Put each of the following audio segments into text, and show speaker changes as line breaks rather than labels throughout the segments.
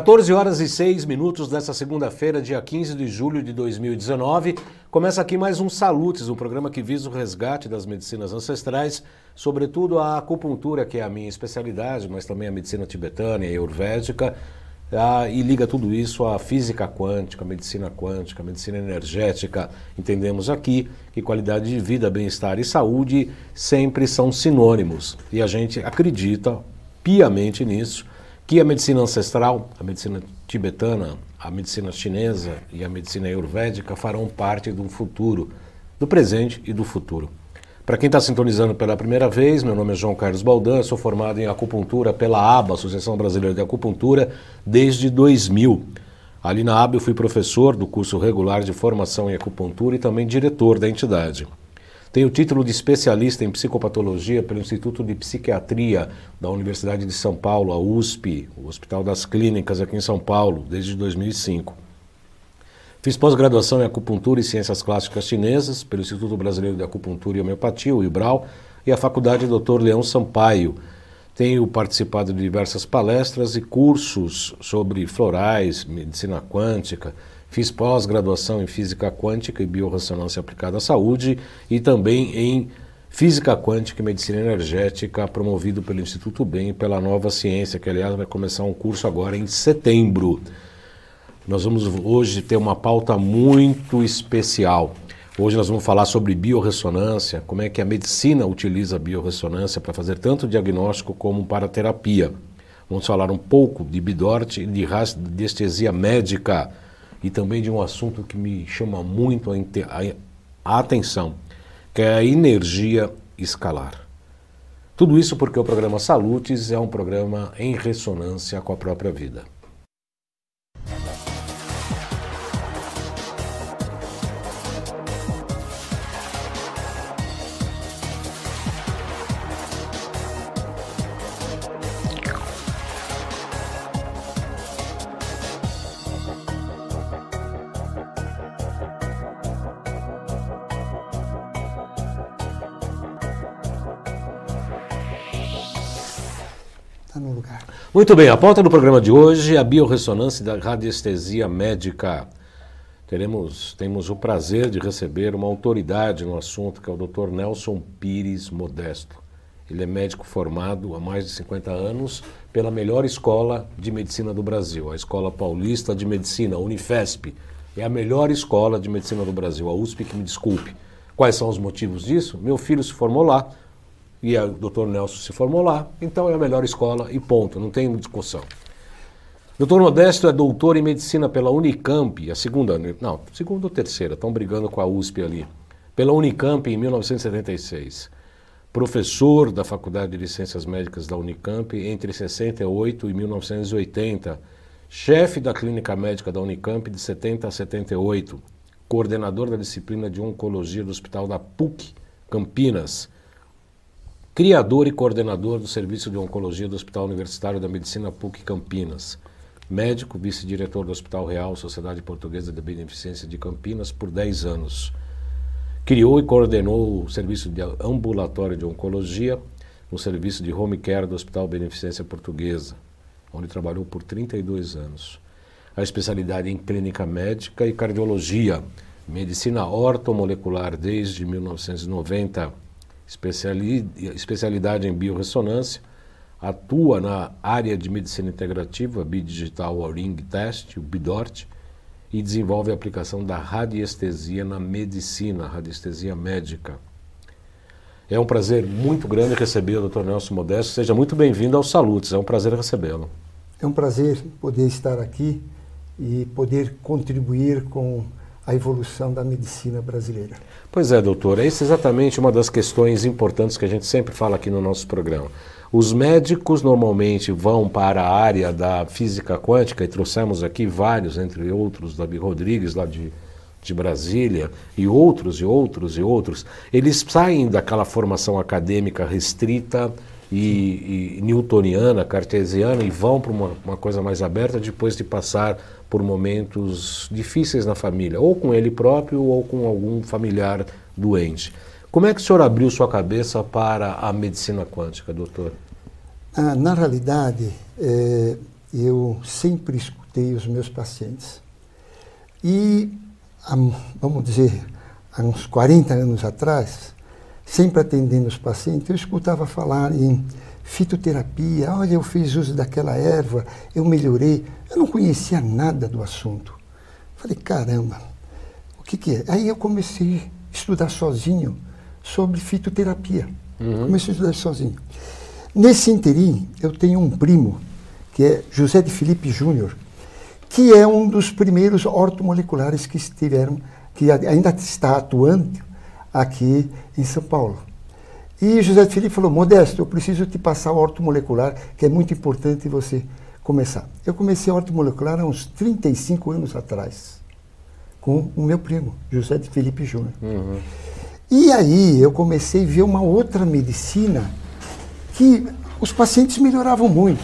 14 horas e 6 minutos desta segunda-feira, dia 15 de julho de 2019. Começa aqui mais um Salutes, um programa que visa o resgate das medicinas ancestrais, sobretudo a acupuntura, que é a minha especialidade, mas também a medicina tibetana e ayurvédica, ah, e liga tudo isso à física quântica, medicina quântica, medicina energética. Entendemos aqui que qualidade de vida, bem-estar e saúde sempre são sinônimos. E a gente acredita piamente nisso que a medicina ancestral, a medicina tibetana, a medicina chinesa e a medicina ayurvédica farão parte do futuro, do presente e do futuro. Para quem está sintonizando pela primeira vez, meu nome é João Carlos Baldan, sou formado em acupuntura pela ABA, Associação Brasileira de Acupuntura, desde 2000. Ali na ABA eu fui professor do curso regular de formação em acupuntura e também diretor da entidade. Tem o título de especialista em psicopatologia pelo Instituto de Psiquiatria da Universidade de São Paulo, a USP, o Hospital das Clínicas aqui em São Paulo, desde 2005. Fiz pós-graduação em acupuntura e ciências clássicas chinesas pelo Instituto Brasileiro de Acupuntura e Homeopatia, o IBRAL, e a Faculdade Dr. Leão Sampaio. Tenho participado de diversas palestras e cursos sobre florais, medicina quântica, Fiz pós-graduação em Física Quântica e Biorressonância Aplicada à Saúde e também em Física Quântica e Medicina Energética, promovido pelo Instituto Bem e pela Nova Ciência, que aliás vai começar um curso agora em setembro. Nós vamos hoje ter uma pauta muito especial. Hoje nós vamos falar sobre biorressonância, como é que a medicina utiliza a biorressonância para fazer tanto diagnóstico como para terapia. Vamos falar um pouco de bidorte, e de anestesia médica e também de um assunto que me chama muito a, a atenção, que é a energia escalar. Tudo isso porque o programa Salutes é um programa em ressonância com a própria vida. Muito bem, a pauta do programa de hoje é a biorressonância da radiestesia médica. Teremos, temos o prazer de receber uma autoridade no assunto, que é o Dr. Nelson Pires Modesto. Ele é médico formado há mais de 50 anos pela melhor escola de medicina do Brasil, a Escola Paulista de Medicina, a Unifesp. É a melhor escola de medicina do Brasil, a USP, que me desculpe. Quais são os motivos disso? Meu filho se formou lá, e o Dr. Nelson se formou lá, então é a melhor escola e ponto, não tem discussão. Dr. Modesto é doutor em medicina pela Unicamp, a segunda, né? não, segunda ou terceira, estão brigando com a USP ali, pela Unicamp em 1976. Professor da Faculdade de Ciências Médicas da Unicamp entre 68 e 1980. Chefe da Clínica Médica da Unicamp de 70 a 78. Coordenador da disciplina de Oncologia do Hospital da PUC, Campinas criador e coordenador do Serviço de Oncologia do Hospital Universitário da Medicina PUC Campinas, médico, vice-diretor do Hospital Real Sociedade Portuguesa de Beneficência de Campinas por 10 anos. Criou e coordenou o Serviço de Ambulatório de Oncologia no Serviço de Home Care do Hospital Beneficência Portuguesa, onde trabalhou por 32 anos. A especialidade é em Clínica Médica e Cardiologia, Medicina Ortomolecular desde 1990 especialidade em biorressonância, atua na área de medicina integrativa, bidigital Auring Test, o BIDORT, e desenvolve a aplicação da radiestesia na medicina, radiestesia médica. É um prazer muito grande receber o Dr. Nelson Modesto. Seja muito bem-vindo aos Salutes. É um prazer recebê-lo.
É um prazer poder estar aqui e poder contribuir com a evolução da medicina brasileira.
Pois é, doutor, essa é exatamente uma das questões importantes que a gente sempre fala aqui no nosso programa. Os médicos normalmente vão para a área da física quântica, e trouxemos aqui vários, entre outros, Davi Rodrigues, lá de, de Brasília, e outros, e outros, e outros. Eles saem daquela formação acadêmica restrita e, e newtoniana, cartesiana, e vão para uma, uma coisa mais aberta depois de passar por momentos difíceis na família, ou com ele próprio ou com algum familiar doente. Como é que o senhor abriu sua cabeça para a medicina quântica, doutor?
Ah, na realidade, é, eu sempre escutei os meus pacientes. E, vamos dizer, há uns 40 anos atrás, sempre atendendo os pacientes, eu escutava falar em fitoterapia, olha, eu fiz uso daquela erva, eu melhorei. Eu não conhecia nada do assunto. Falei, caramba, o que, que é? Aí eu comecei a estudar sozinho sobre fitoterapia. Uhum. Comecei a estudar sozinho. Nesse interim, eu tenho um primo, que é José de Felipe Júnior, que é um dos primeiros ortomoleculares que estiveram, que ainda está atuando aqui em São Paulo. E José Felipe falou: Modesto, eu preciso te passar o molecular, que é muito importante você começar. Eu comecei a molecular há uns 35 anos atrás, com o meu primo, José de Felipe Júnior. Uhum. E aí eu comecei a ver uma outra medicina que os pacientes melhoravam muito.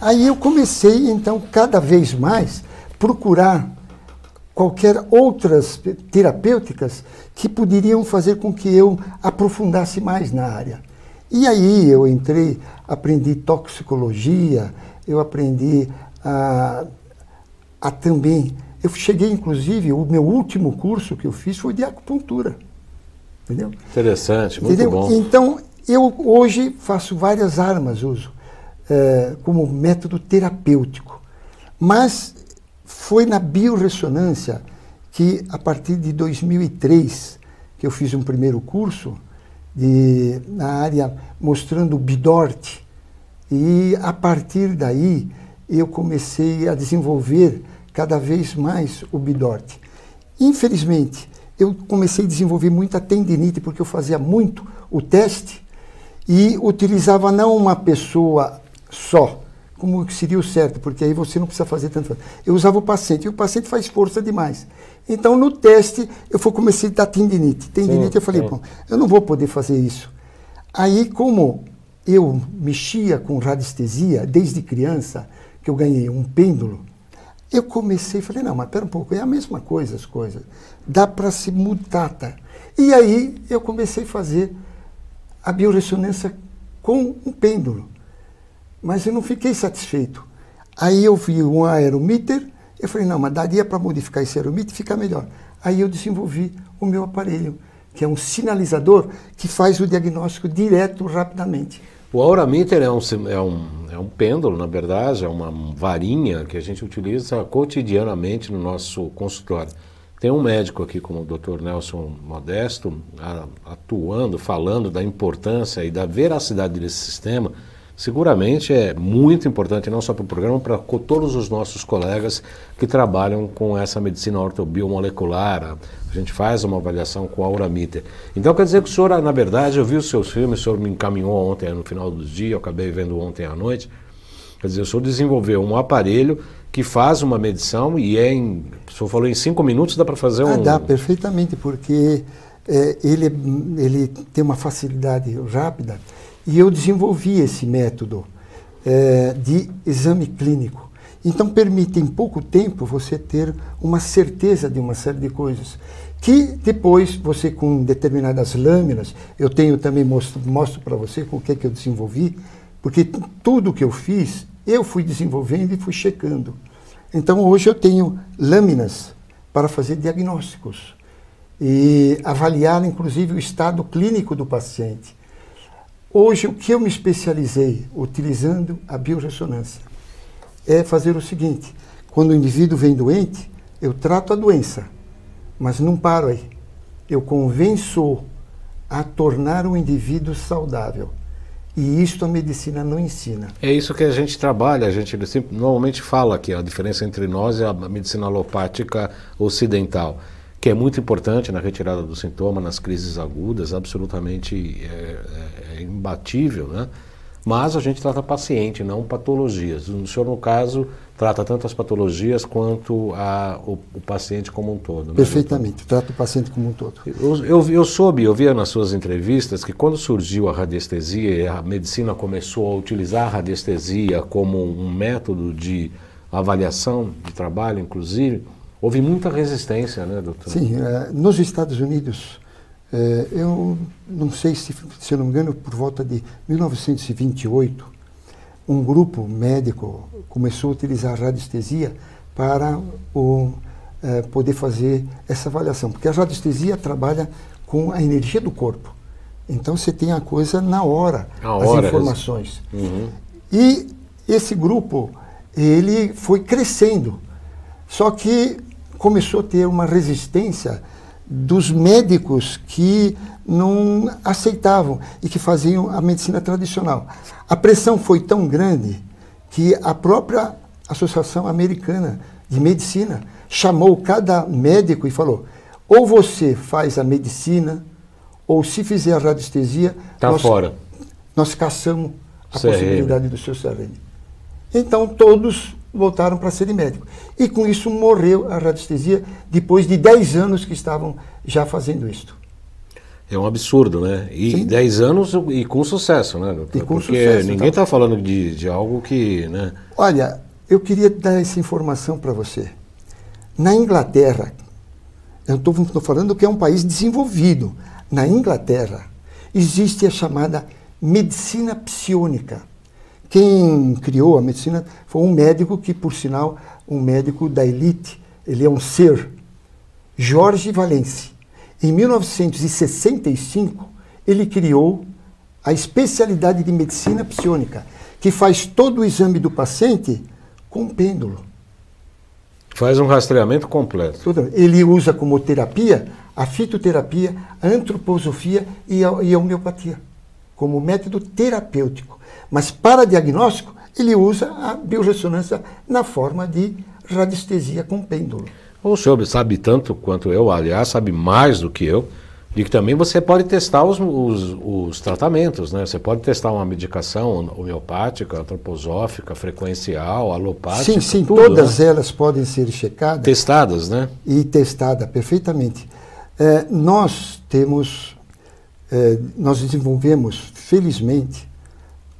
Aí eu comecei, então, cada vez mais procurar qualquer outras terapêuticas que poderiam fazer com que eu aprofundasse mais na área. E aí eu entrei, aprendi toxicologia, eu aprendi a, a também. Eu cheguei, inclusive, o meu último curso que eu fiz foi de acupuntura. Entendeu?
Interessante, muito entendeu? bom.
Então, eu hoje faço várias armas, uso, é, como método terapêutico. Mas foi na biorressonância que, a partir de 2003, que eu fiz um primeiro curso de, na área mostrando o Bidort. E, a partir daí, eu comecei a desenvolver cada vez mais o Bidort. Infelizmente, eu comecei a desenvolver muita tendinite, porque eu fazia muito o teste e utilizava não uma pessoa só, como seria o certo, porque aí você não precisa fazer tanto. Eu usava o paciente, e o paciente faz força demais. Então, no teste, eu fui, comecei a dar tendinite. Tendinite, sim, eu falei, bom, eu não vou poder fazer isso. Aí, como eu mexia com radiestesia desde criança, que eu ganhei um pêndulo, eu comecei falei, não, mas pera um pouco, é a mesma coisa as coisas. Dá para se tá E aí eu comecei a fazer a bioressonância com um pêndulo mas eu não fiquei satisfeito. Aí eu vi um aeromíter, eu falei, não, mas daria para modificar esse aeromíter e ficar melhor. Aí eu desenvolvi o meu aparelho, que é um sinalizador que faz o diagnóstico direto, rapidamente.
O auromíter é um, é, um, é um pêndulo, na verdade, é uma varinha que a gente utiliza cotidianamente no nosso consultório. Tem um médico aqui, como o Dr. Nelson Modesto, atuando, falando da importância e da veracidade desse sistema seguramente é muito importante, não só para o programa, para todos os nossos colegas que trabalham com essa medicina ortobiomolecular. A gente faz uma avaliação com a Uramiter. Então quer dizer que o senhor, na verdade, eu vi os seus filmes, o senhor me encaminhou ontem no final do dia, eu acabei vendo ontem à noite. Quer dizer, o senhor desenvolveu um aparelho que faz uma medição e é em. O senhor falou em cinco minutos, dá para fazer ah, um. Ah, dá
perfeitamente, porque é, ele, ele tem uma facilidade rápida e eu desenvolvi esse método é, de exame clínico. Então, permite em pouco tempo você ter uma certeza de uma série de coisas. Que depois você, com determinadas lâminas, eu tenho também mostro, mostro para você com o que é que eu desenvolvi, porque tudo que eu fiz, eu fui desenvolvendo e fui checando. Então, hoje eu tenho lâminas para fazer diagnósticos e avaliar, inclusive, o estado clínico do paciente. Hoje, o que eu me especializei utilizando a bioressonância é fazer o seguinte: quando o indivíduo vem doente, eu trato a doença, mas não paro aí. Eu convenço a tornar o indivíduo saudável. E isto a medicina não ensina.
É isso que a gente trabalha, a gente normalmente fala aqui, a diferença entre nós e é a medicina alopática ocidental que é muito importante na retirada do sintoma, nas crises agudas, absolutamente é, é, é imbatível, né? Mas a gente trata paciente, não patologias. O senhor, no caso, trata tanto as patologias quanto a, o, o paciente como um todo. Né,
Perfeitamente, trata o paciente como um todo.
Eu, eu, eu, soube, eu via nas suas entrevistas que quando surgiu a radiestesia, a medicina começou a utilizar a radiestesia como um método de avaliação de trabalho, inclusive, Houve muita resistência, né,
doutor? Sim, uh, nos Estados Unidos, uh, eu não sei se, se eu não me engano, por volta de 1928, um grupo médico começou a utilizar a radiestesia para o, uh, poder fazer essa avaliação, porque a radiestesia trabalha com a energia do corpo. Então você tem a coisa na hora, a as hora, informações. É uhum. E esse grupo ele foi crescendo. Só que começou a ter uma resistência dos médicos que não aceitavam e que faziam a medicina tradicional. A pressão foi tão grande que a própria Associação Americana de Medicina chamou cada médico e falou: ou você faz a medicina, ou se fizer a radiestesia, tá nós, fora. nós caçamos
a CRM. possibilidade
do seu CRM. Então todos voltaram para serem médicos. E com isso morreu a radiestesia depois de 10 anos que estavam já fazendo isto.
É um absurdo, né? E 10 anos e com sucesso, né? E com Porque sucesso, ninguém está falando de, de algo que. Né?
Olha, eu queria dar essa informação para você. Na Inglaterra, eu estou falando que é um país desenvolvido. Na Inglaterra, existe a chamada medicina psiônica. Quem criou a medicina foi um médico que, por sinal, um médico da elite, ele é um ser, Jorge Valence. Em 1965, ele criou a especialidade de medicina psiônica, que faz todo o exame do paciente com pêndulo. Faz um rastreamento
completo.
Ele usa como terapia a fitoterapia, a antroposofia e a homeopatia como método terapêutico. Mas para diagnóstico, ele usa a biorressonância na forma de radiestesia com pêndulo.
O senhor sabe tanto quanto eu, aliás, sabe mais do que eu, de que também você pode testar os, os, os tratamentos, né? Você pode testar uma medicação homeopática, antroposófica, frequencial, alopática. Sim, sim, tudo, todas
né? elas podem ser checadas. Testadas, né? E testada perfeitamente. É, nós temos eh, nós desenvolvemos, felizmente,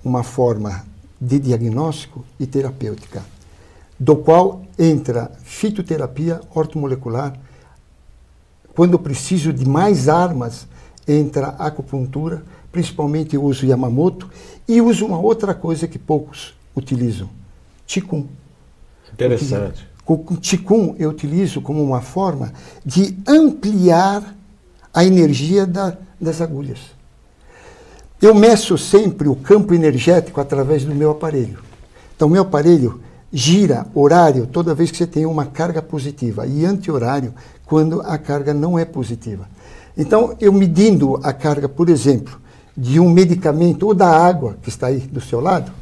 uma forma de diagnóstico e terapêutica, do qual entra fitoterapia ortomolecular. Quando preciso de mais armas, entra acupuntura, principalmente uso Yamamoto, e uso uma outra coisa que poucos utilizam, chikun
Interessante.
O chikun eu utilizo como uma forma de ampliar a energia da, das agulhas. Eu meço sempre o campo energético através do meu aparelho. Então, meu aparelho gira horário toda vez que você tem uma carga positiva e anti-horário quando a carga não é positiva. Então, eu medindo a carga, por exemplo, de um medicamento ou da água que está aí do seu lado,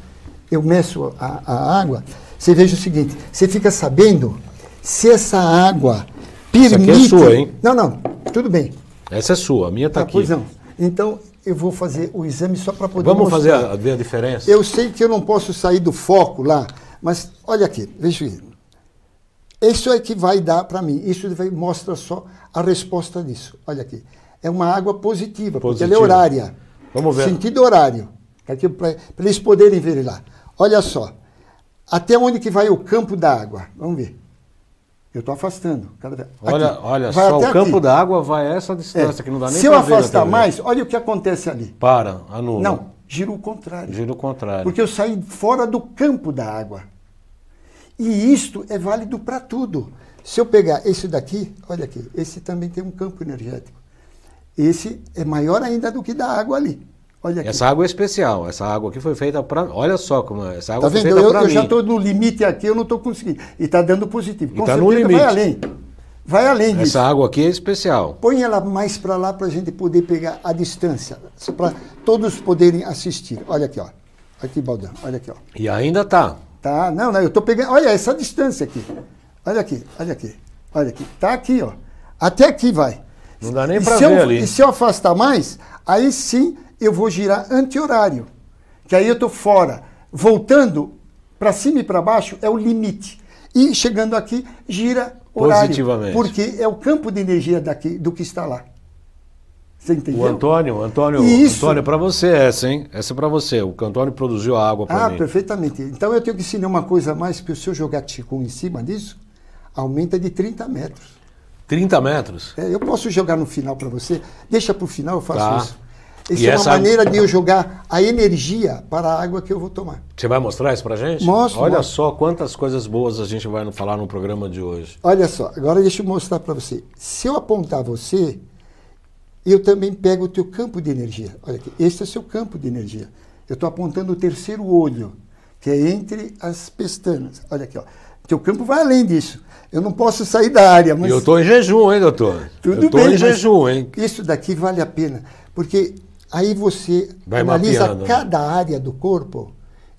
eu meço a, a água, você veja o seguinte, você fica sabendo se essa água permite... Isso aqui é sua, hein? Não, não, tudo bem.
Essa é sua, a minha está tá, aqui. Pois não.
Então, eu vou fazer o exame só para poder. Vamos mostrar. fazer a,
ver a diferença?
Eu sei que eu não posso sair do foco lá, mas olha aqui, veja isso é que vai dar para mim, isso vai, mostra só a resposta disso. Olha aqui. É uma água positiva, positiva. porque ela é horária. Vamos ver. Sentido horário, é para eles poderem ver lá. Olha só, até onde que vai o campo da água? Vamos ver. Eu estou afastando. Cada vez. Olha, olha vai só, o campo da água
vai essa distância é. que não dá nem Se eu afastar mais,
olha o que acontece ali.
Para, anula. Não, gira o contrário. Gira o contrário. Porque
eu saí fora do campo da água. E isto é válido para tudo. Se eu pegar esse daqui, olha aqui, esse também tem um campo energético. Esse é maior ainda do que da água ali. Olha
aqui. Essa água é especial. Essa água aqui foi feita para. Olha só como é, essa água tá foi vendo? feita para mim. Eu já estou
no limite aqui, eu não estou conseguindo. E está dando positivo. Está no limite. Vai além. Vai além essa disso. Essa água aqui é especial. Põe ela mais para lá para a gente poder pegar a distância, para todos poderem assistir. Olha aqui, ó. Aqui, Baldão. Olha aqui, ó. E ainda tá. Tá. Não, não. Eu estou pegando. Olha essa distância aqui. Olha aqui. Olha aqui. Olha aqui. Tá aqui, ó. Até aqui vai.
Não dá nem para ver eu, ali. E se
eu afastar mais, aí sim eu vou girar anti-horário, que aí eu estou fora. Voltando para cima e para baixo é o limite. E chegando aqui, gira horário. Positivamente. Porque é o campo de energia daqui, do que está lá. Você entendeu? O
Antônio, Antônio, isso... Antônio, é para você essa, hein? Essa é para você. O Antônio produziu a água para ah, mim. Ah,
perfeitamente. Então eu tenho que ensinar uma coisa a mais, que o seu jogar Ticum em cima disso, aumenta de 30 metros. 30 metros? É, eu posso jogar no final para você. Deixa para o final, eu faço tá. isso. Isso e é uma maneira de eu jogar a energia para a água que eu vou tomar.
Você vai mostrar isso para gente? Mostro. Olha mostro. só quantas coisas boas a gente vai falar no programa de hoje.
Olha só, agora deixa eu mostrar para você. Se eu apontar você, eu também pego o teu campo de energia. Olha aqui, esse é o seu campo de energia. Eu estou apontando o terceiro olho, que é entre as pestanas. Olha aqui, ó. Teu campo vai além disso. Eu não posso sair da área, mas... Eu estou
em jejum, hein, doutor? Tudo eu bem. Estou em jejum, hein?
Isso daqui vale a pena, porque Aí você Vai analisa mapeando, né? cada né? área do corpo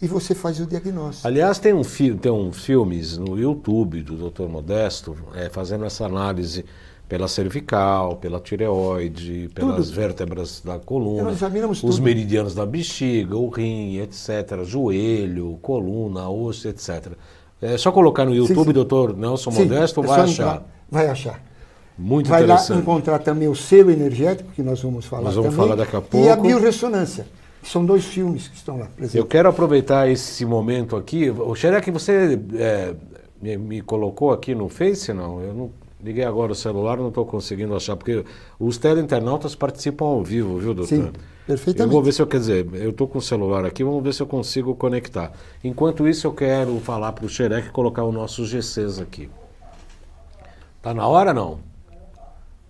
e você faz o diagnóstico.
Aliás, tem um, filme, tem um filmes no YouTube do Dr. Modesto é, fazendo essa análise pela cervical, pela tireoide, pelas tudo. vértebras da coluna, os tudo. meridianos da bexiga, o rim, etc., joelho, coluna, osso, etc. É só colocar no YouTube, sim, sim. doutor Nelson Modesto, sim, é vai achar. Entrar,
vai achar.
Muito Vai lá
encontrar também o selo energético, que nós vamos falar Nós vamos também, falar daqui a pouco. E a bioressonância. São dois filmes que estão lá
presentes. Eu quero aproveitar esse momento aqui. O Xerec, você é, me, me, colocou aqui no Face? Não, eu não liguei agora o celular, não estou conseguindo achar, porque os teleinternautas participam ao vivo, viu, doutor? Sim,
perfeitamente. Eu vou ver
se eu, quer dizer, eu estou com o celular aqui, vamos ver se eu consigo conectar. Enquanto isso, eu quero falar para o Xerec colocar os nossos GCs aqui. Tá na hora, Não.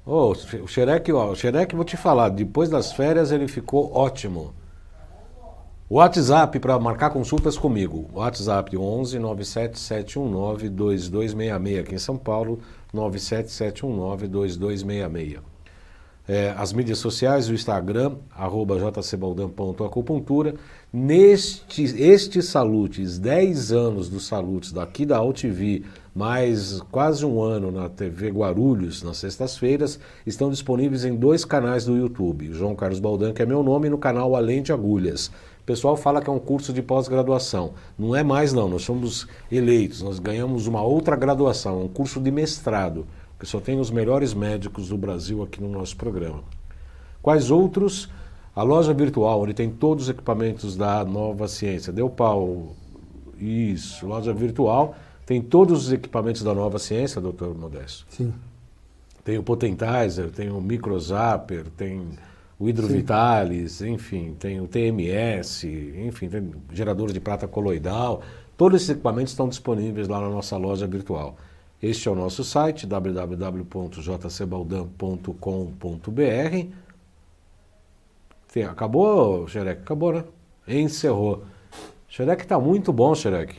Oh, o Xerec, o Xerec, vou te falar, depois das férias ele ficou ótimo. O WhatsApp para marcar consultas comigo. WhatsApp 11 97719 2266 aqui em São Paulo, 97719 2266. É, as mídias sociais, o Instagram, arroba jcbaldan.acupuntura. Neste, este Salutes, 10 anos dos Salutes daqui da Altivi, mais quase um ano na TV Guarulhos, nas sextas-feiras, estão disponíveis em dois canais do YouTube. João Carlos Baldan, que é meu nome, no canal Além de Agulhas. O pessoal fala que é um curso de pós-graduação. Não é mais, não. Nós somos eleitos, nós ganhamos uma outra graduação, é um curso de mestrado, que só tem os melhores médicos do Brasil aqui no nosso programa. Quais outros? A loja virtual, onde tem todos os equipamentos da nova ciência. Deu pau. Isso, loja virtual tem todos os equipamentos da nova ciência, doutor Modesto. Sim. Tem o Potentizer, tem o Microzapper, tem o Hidrovitalis, enfim, tem o TMS, enfim, tem geradores de prata coloidal. Todos esses equipamentos estão disponíveis lá na nossa loja virtual. Este é o nosso site, www.jcbaldan.com.br. Acabou, Xerec? Acabou, né? Encerrou. Xerec está muito bom, Xerec.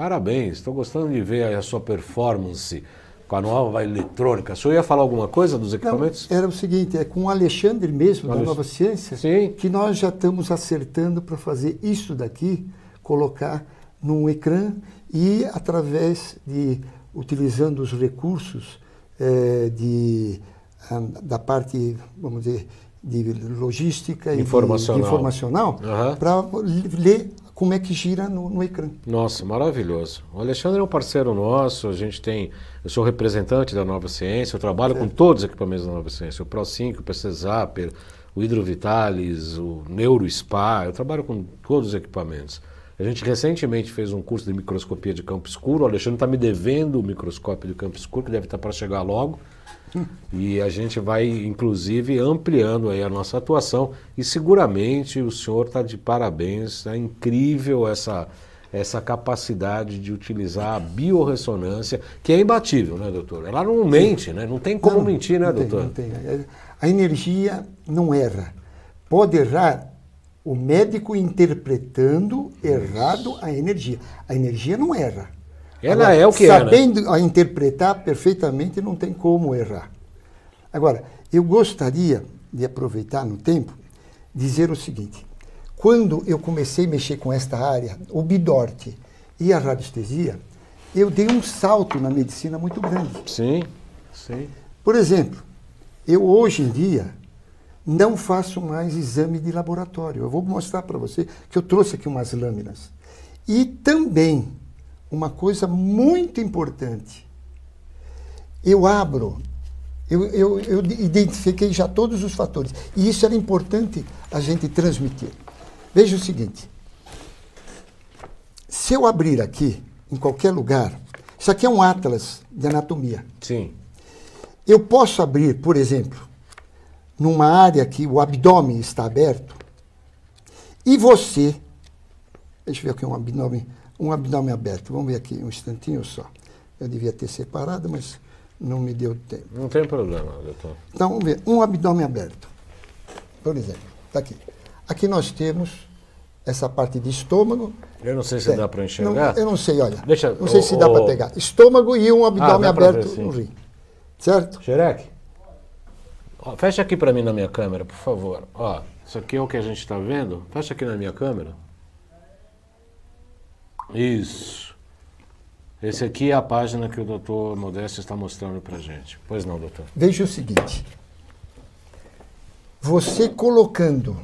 Parabéns, estou gostando de ver a sua performance com a nova eletrônica. O senhor ia falar alguma coisa dos equipamentos?
Não, era o seguinte, é com o Alexandre mesmo, da Nova Ciência, Sim. que nós já estamos acertando para fazer isso daqui, colocar num ecrã e através de, utilizando os recursos é, de, da parte, vamos dizer, de logística e informacional, informacional uhum. para ler como é que gira no, no ecrã.
Nossa, maravilhoso. O Alexandre é um parceiro nosso, a gente tem. Eu sou representante da Nova Ciência, eu trabalho com todos os equipamentos da Nova Ciência, o Pro 5, o PC Zapper, o Hidrovitalis, o Neuro Spa. eu trabalho com todos os equipamentos. A gente recentemente fez um curso de microscopia de campo escuro, o Alexandre está me devendo o microscópio de campo escuro, que deve estar tá para chegar logo. E a gente vai, inclusive, ampliando aí a nossa atuação. E seguramente o senhor está de parabéns. É incrível essa, essa capacidade de utilizar a biorressonância, que é imbatível, né, doutor? Ela não mente, né? Não tem como não, mentir, né, não doutor?
Tem, não tem. A energia não erra. Pode errar o médico interpretando errado a energia. A energia não erra. Ela Agora, é o que é, né? sabendo era. interpretar perfeitamente, não tem como errar. Agora, eu gostaria de aproveitar no tempo dizer o seguinte: quando eu comecei a mexer com esta área, o bidorte e a radiestesia, eu dei um salto na medicina muito grande. Sim, sim. Por exemplo, eu hoje em dia não faço mais exame de laboratório. Eu vou mostrar para você que eu trouxe aqui umas lâminas. E também uma coisa muito importante. Eu abro, eu, eu, eu identifiquei já todos os fatores. E isso era importante a gente transmitir. Veja o seguinte: se eu abrir aqui, em qualquer lugar, isso aqui é um atlas de anatomia. Sim. Eu posso abrir, por exemplo, numa área que o abdômen está aberto, e você. Deixa eu ver aqui um abdômen um abdômen aberto. Vamos ver aqui, um instantinho só. Eu devia ter separado, mas não me deu tempo.
Não tem problema, doutor.
Então, vamos ver. Um abdômen aberto. Por exemplo, está aqui. Aqui nós temos essa parte de estômago.
Eu não sei se é. dá para enxergar. Não, eu não sei,
olha. Deixa, não sei o, se dá para pegar. Estômago e um abdômen ah, aberto ver, no rim. Certo? Xereque,
fecha aqui para mim na minha câmera, por favor. Ó, isso aqui é o que a gente está vendo. Fecha aqui na minha câmera. Isso. Esse aqui é a página que o doutor Modesto está mostrando para gente. Pois não, doutor.
Veja o seguinte. Você colocando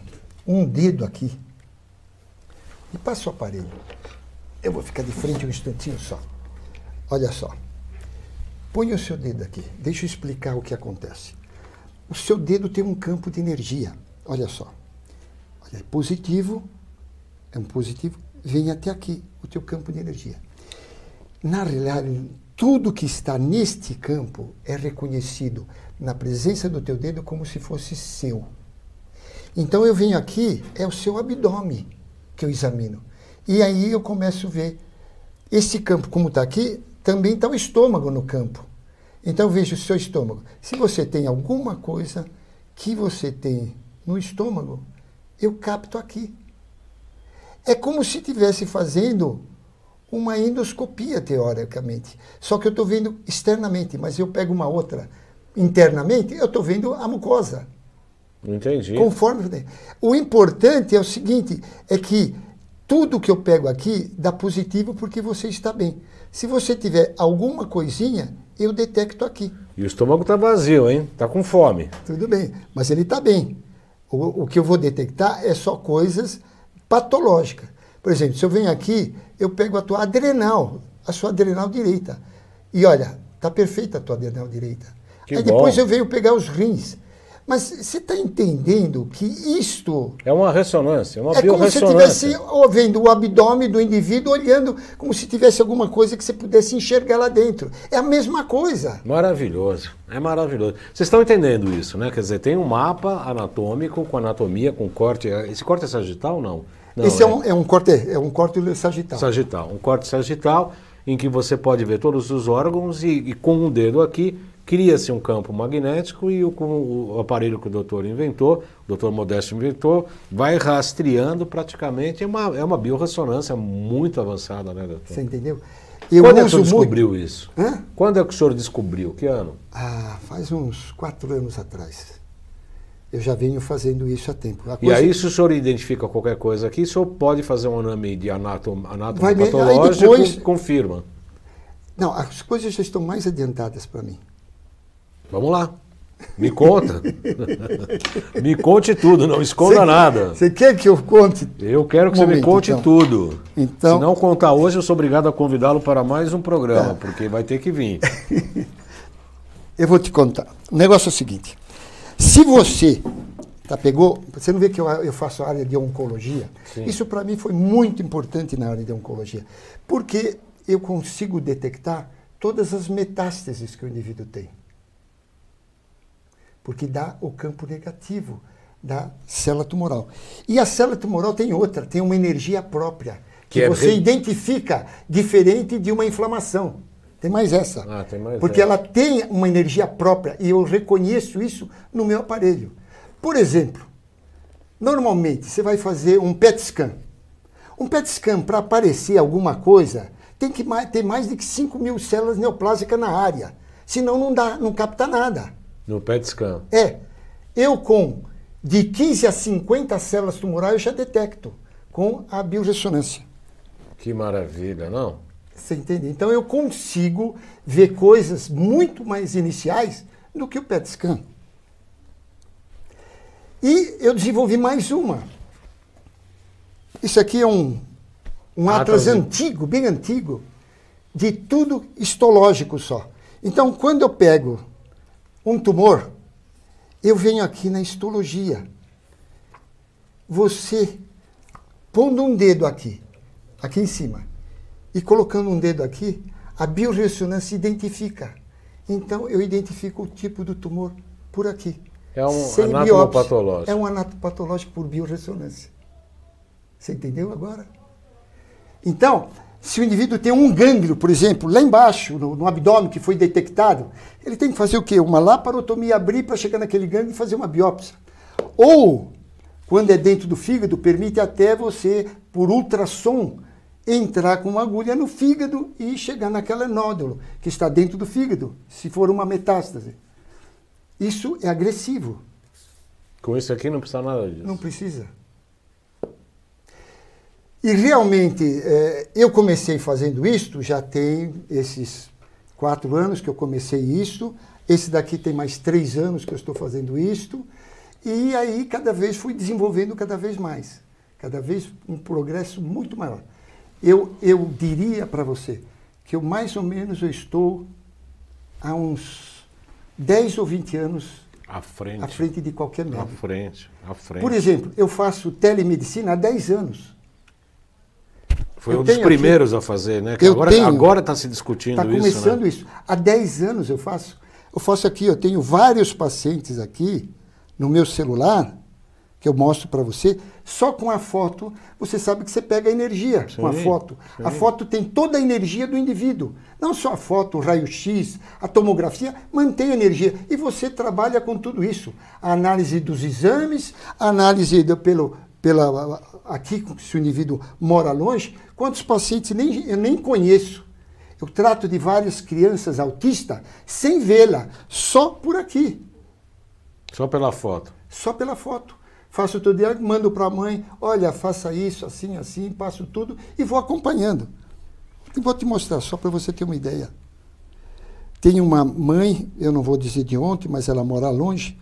um dedo aqui e passa o aparelho. Eu vou ficar de frente um instantinho só. Olha só. Põe o seu dedo aqui. Deixa eu explicar o que acontece. O seu dedo tem um campo de energia. Olha só. Olha, é positivo, é um positivo vem até aqui, o teu campo de energia. Na realidade, tudo que está neste campo é reconhecido na presença do teu dedo como se fosse seu. Então eu venho aqui, é o seu abdômen que eu examino. E aí eu começo a ver esse campo, como está aqui, também está o estômago no campo. Então veja o seu estômago. Se você tem alguma coisa que você tem no estômago, eu capto aqui. É como se estivesse fazendo uma endoscopia, teoricamente. Só que eu estou vendo externamente, mas eu pego uma outra internamente, eu estou vendo a mucosa. Entendi. Conforme. O importante é o seguinte: é que tudo que eu pego aqui dá positivo porque você está bem. Se você tiver alguma coisinha, eu detecto aqui. E o estômago está vazio, hein? Está com fome. Tudo bem, mas ele está bem. O, o que eu vou detectar é só coisas patológica. Por exemplo, se eu venho aqui, eu pego a tua adrenal, a sua adrenal direita. E olha, está perfeita a tua adrenal direita. Que Aí bom. depois eu venho pegar os rins. Mas você está entendendo que isto.
É uma ressonância,
é uma é É como se estivesse ouvindo o abdômen do indivíduo, olhando como se tivesse alguma coisa que você pudesse enxergar lá dentro. É a mesma coisa.
Maravilhoso, é maravilhoso. Vocês estão entendendo isso, né? Quer dizer, tem um mapa anatômico com anatomia, com corte. Esse corte é sagital ou não? não? Esse é, é, um, é um corte, é um corte sagital. Sagital, um corte sagital em que você pode ver todos os órgãos e, e com um dedo aqui cria-se um campo magnético e o, o, aparelho que o doutor inventou, o doutor Modesto inventou, vai rastreando praticamente. É uma, é uma biorressonância muito avançada, né, doutor? Você entendeu? Eu Quando é que o senhor descobriu muito... isso? Hã? Quando é que o senhor descobriu? Que ano?
Ah, faz uns quatro anos atrás. Eu já venho fazendo isso há tempo. Coisa... E aí, se
o senhor identifica qualquer coisa aqui, o senhor pode fazer um exame de anátomo, anátomo e depois... confirma.
Não, as coisas já estão mais adiantadas para mim.
Vamos lá. Me conta. me conte tudo, não esconda cê, nada. Você
quer que eu conte? Eu quero que um você momento, me conte então. tudo. Então...
Se não contar hoje, eu sou obrigado a convidá-lo para mais
um programa, tá. porque vai ter que vir. eu vou te contar. O negócio é o seguinte. Se você tá, pegou, você não vê que eu, eu faço a área de oncologia? Sim. Isso para mim foi muito importante na área de oncologia, porque eu consigo detectar todas as metástases que o indivíduo tem porque dá o campo negativo da célula tumoral. E a célula tumoral tem outra, tem uma energia própria, que, que é você identifica diferente de uma inflamação. Tem mais essa. Ah, tem mais porque essa. ela tem uma energia própria e eu reconheço isso no meu aparelho. Por exemplo, normalmente você vai fazer um PET scan. Um PET scan, para aparecer alguma coisa, tem que ter mais de 5 mil células neoplásicas na área. Senão não dá, não capta nada. No PET scan. É. Eu com de 15 a 50 células tumorais eu já detecto com a bioressonância. Que maravilha, não? Você entende? Então eu consigo ver coisas muito mais iniciais do que o PET scan. E eu desenvolvi mais uma. Isso aqui é um, um ah, atlas, atlas tá. antigo, bem antigo, de tudo histológico só. Então, quando eu pego um tumor, eu venho aqui na histologia. Você pondo um dedo aqui, aqui em cima, e colocando um dedo aqui, a bioressonância identifica. Então eu identifico o tipo do tumor por aqui. É um anatopatológico anatomopatológico. é um anatomopatológico por bioressonância. Você entendeu agora? Então, se o indivíduo tem um gânglio, por exemplo, lá embaixo, no, no, abdômen que foi detectado, ele tem que fazer o quê? Uma laparotomia, abrir para chegar naquele gânglio e fazer uma biópsia. Ou, quando é dentro do fígado, permite até você, por ultrassom, entrar com uma agulha no fígado e chegar naquela nódulo que está dentro do fígado, se for uma metástase. Isso é agressivo.
Com isso aqui não precisa nada disso.
Não precisa. E realmente, é, eu comecei fazendo isto, já tem esses quatro anos que eu comecei isso esse daqui tem mais três anos que eu estou fazendo isto, e aí cada vez fui desenvolvendo cada vez mais, cada vez um progresso muito maior. Eu, eu diria para você que eu mais ou menos eu estou há uns 10 ou 20 anos à frente, à frente de qualquer médico. À
frente, à frente. Por exemplo,
eu faço telemedicina há 10 anos. Foi eu um dos primeiros aqui, a fazer, né? Que agora agora está se discutindo tá isso. Está começando né? isso. Há 10 anos eu faço. Eu faço aqui, eu tenho vários pacientes aqui no meu celular que eu mostro para você. Só com a foto você sabe que você pega a energia sim, com a foto. Sim. A foto tem toda a energia do indivíduo. Não só a foto, o raio-x, a tomografia mantém a energia e você trabalha com tudo isso. A análise dos exames, a análise do, pelo pela, aqui, se o indivíduo mora longe, quantos pacientes nem, eu nem conheço. Eu trato de várias crianças autistas sem vê-la, só por aqui.
Só pela foto?
Só pela foto. Faço todo dia, mando para a mãe, olha, faça isso, assim, assim, passo tudo e vou acompanhando. E vou te mostrar, só para você ter uma ideia. Tem uma mãe, eu não vou dizer de ontem, mas ela mora longe,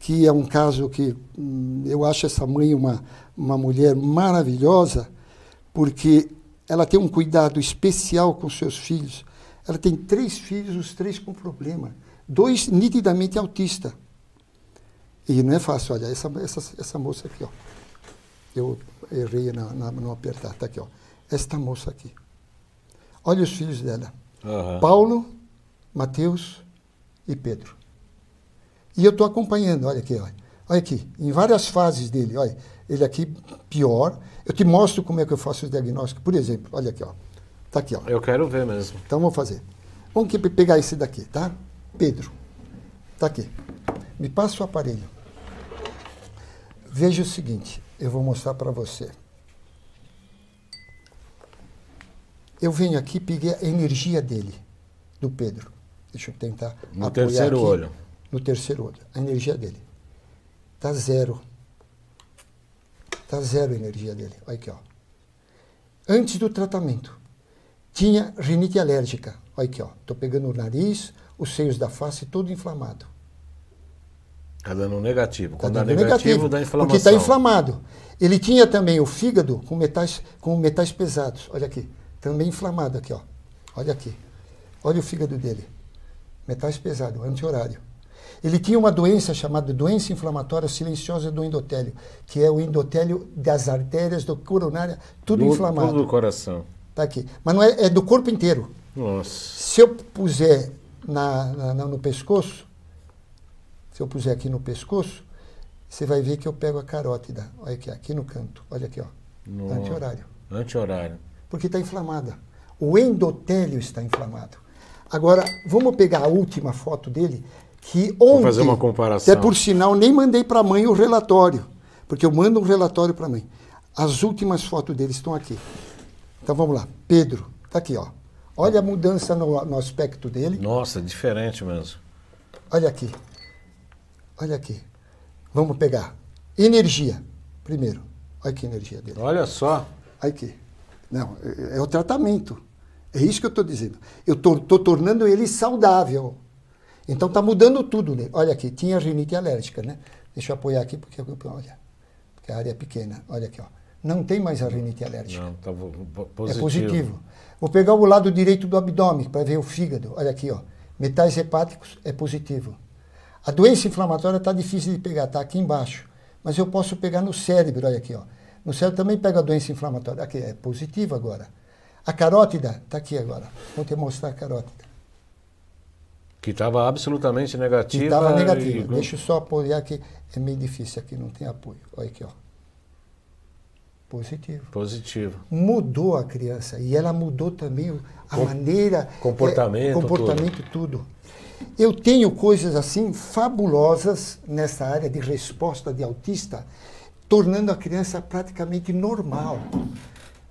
que é um caso que hum, eu acho essa mãe uma, uma mulher maravilhosa, porque ela tem um cuidado especial com seus filhos. Ela tem três filhos, os três com problema, dois nitidamente autistas. E não é fácil, olha, essa, essa, essa moça aqui, ó. Eu errei na, na, no apertar, tá aqui, ó. Esta moça aqui. Olha os filhos dela. Uhum. Paulo, Mateus e Pedro. E eu estou acompanhando, olha aqui, olha. olha aqui, em várias fases dele, olha, ele aqui pior. Eu te mostro como é que eu faço o diagnóstico. Por exemplo, olha aqui, ó. Tá aqui, ó. Eu quero ver mesmo. Então vou fazer. Vamos pegar esse daqui, tá? Pedro. Tá aqui. Me passa o aparelho. Veja o seguinte, eu vou mostrar para você. Eu venho aqui, peguei a energia dele, do Pedro. Deixa eu tentar no apoiar terceiro aqui. olho no terceiro olho a energia dele. Está zero. Está zero a energia dele. Olha aqui, ó. Antes do tratamento, tinha rinite alérgica. Olha aqui, ó. Estou pegando o nariz, os seios da face, tudo inflamado.
Está dando negativo. Tá Quando dá negativo, negativo, dá inflamação. Porque está
inflamado. Ele tinha também o fígado com metais, com metais pesados. Olha aqui. Também inflamado aqui, ó. Olha aqui. Olha o fígado dele. Metais pesados, anti-horário. Ele tinha uma doença chamada doença inflamatória silenciosa do endotélio, que é o endotélio das artérias do coronária, tudo do, inflamado. Tudo do coração. Tá aqui. Mas não é, é do corpo inteiro. Nossa. Se eu puser na, na, no pescoço, se eu puser aqui no pescoço, você vai ver que eu pego a carótida. Olha aqui, aqui no canto. Olha aqui, ó.
No... Anti-horário. Anti-horário.
Porque está inflamada. O endotélio está inflamado. Agora, vamos pegar a última foto dele que ontem. Vou fazer uma comparação. Até por sinal, nem mandei para a mãe o relatório, porque eu mando um relatório para a mãe. As últimas fotos deles estão aqui. Então vamos lá. Pedro, está aqui, ó. Olha a mudança no, no aspecto dele. Nossa, diferente mesmo. Olha aqui. Olha aqui. Vamos pegar. Energia, primeiro. Olha que energia dele. Olha só. Olha aqui. Não, é, é o tratamento. É isso que eu estou dizendo. Eu estou tornando ele saudável. Então está mudando tudo. Né? Olha aqui, tinha rinite alérgica, né? Deixa eu apoiar aqui porque, olha, porque a área é pequena. Olha aqui, ó. Não tem mais a rinite alérgica. Não, tá é positivo. É positivo. Vou pegar o lado direito do abdômen para ver o fígado. Olha aqui, ó. Metais hepáticos é positivo. A doença inflamatória está difícil de pegar, está aqui embaixo. Mas eu posso pegar no cérebro, olha aqui, ó. No cérebro também pega a doença inflamatória. Aqui, é positivo agora. A carótida está aqui agora. Vou te mostrar a carótida.
Que estava absolutamente negativa. Estava negativa. E... Deixa
eu só apoiar que é meio difícil aqui, não tem apoio. Olha aqui, ó. Positivo.
Positivo.
Mudou a criança e ela mudou também a maneira. É, comportamento. É, comportamento, tudo. tudo. Eu tenho coisas assim fabulosas nessa área de resposta de autista, tornando a criança praticamente normal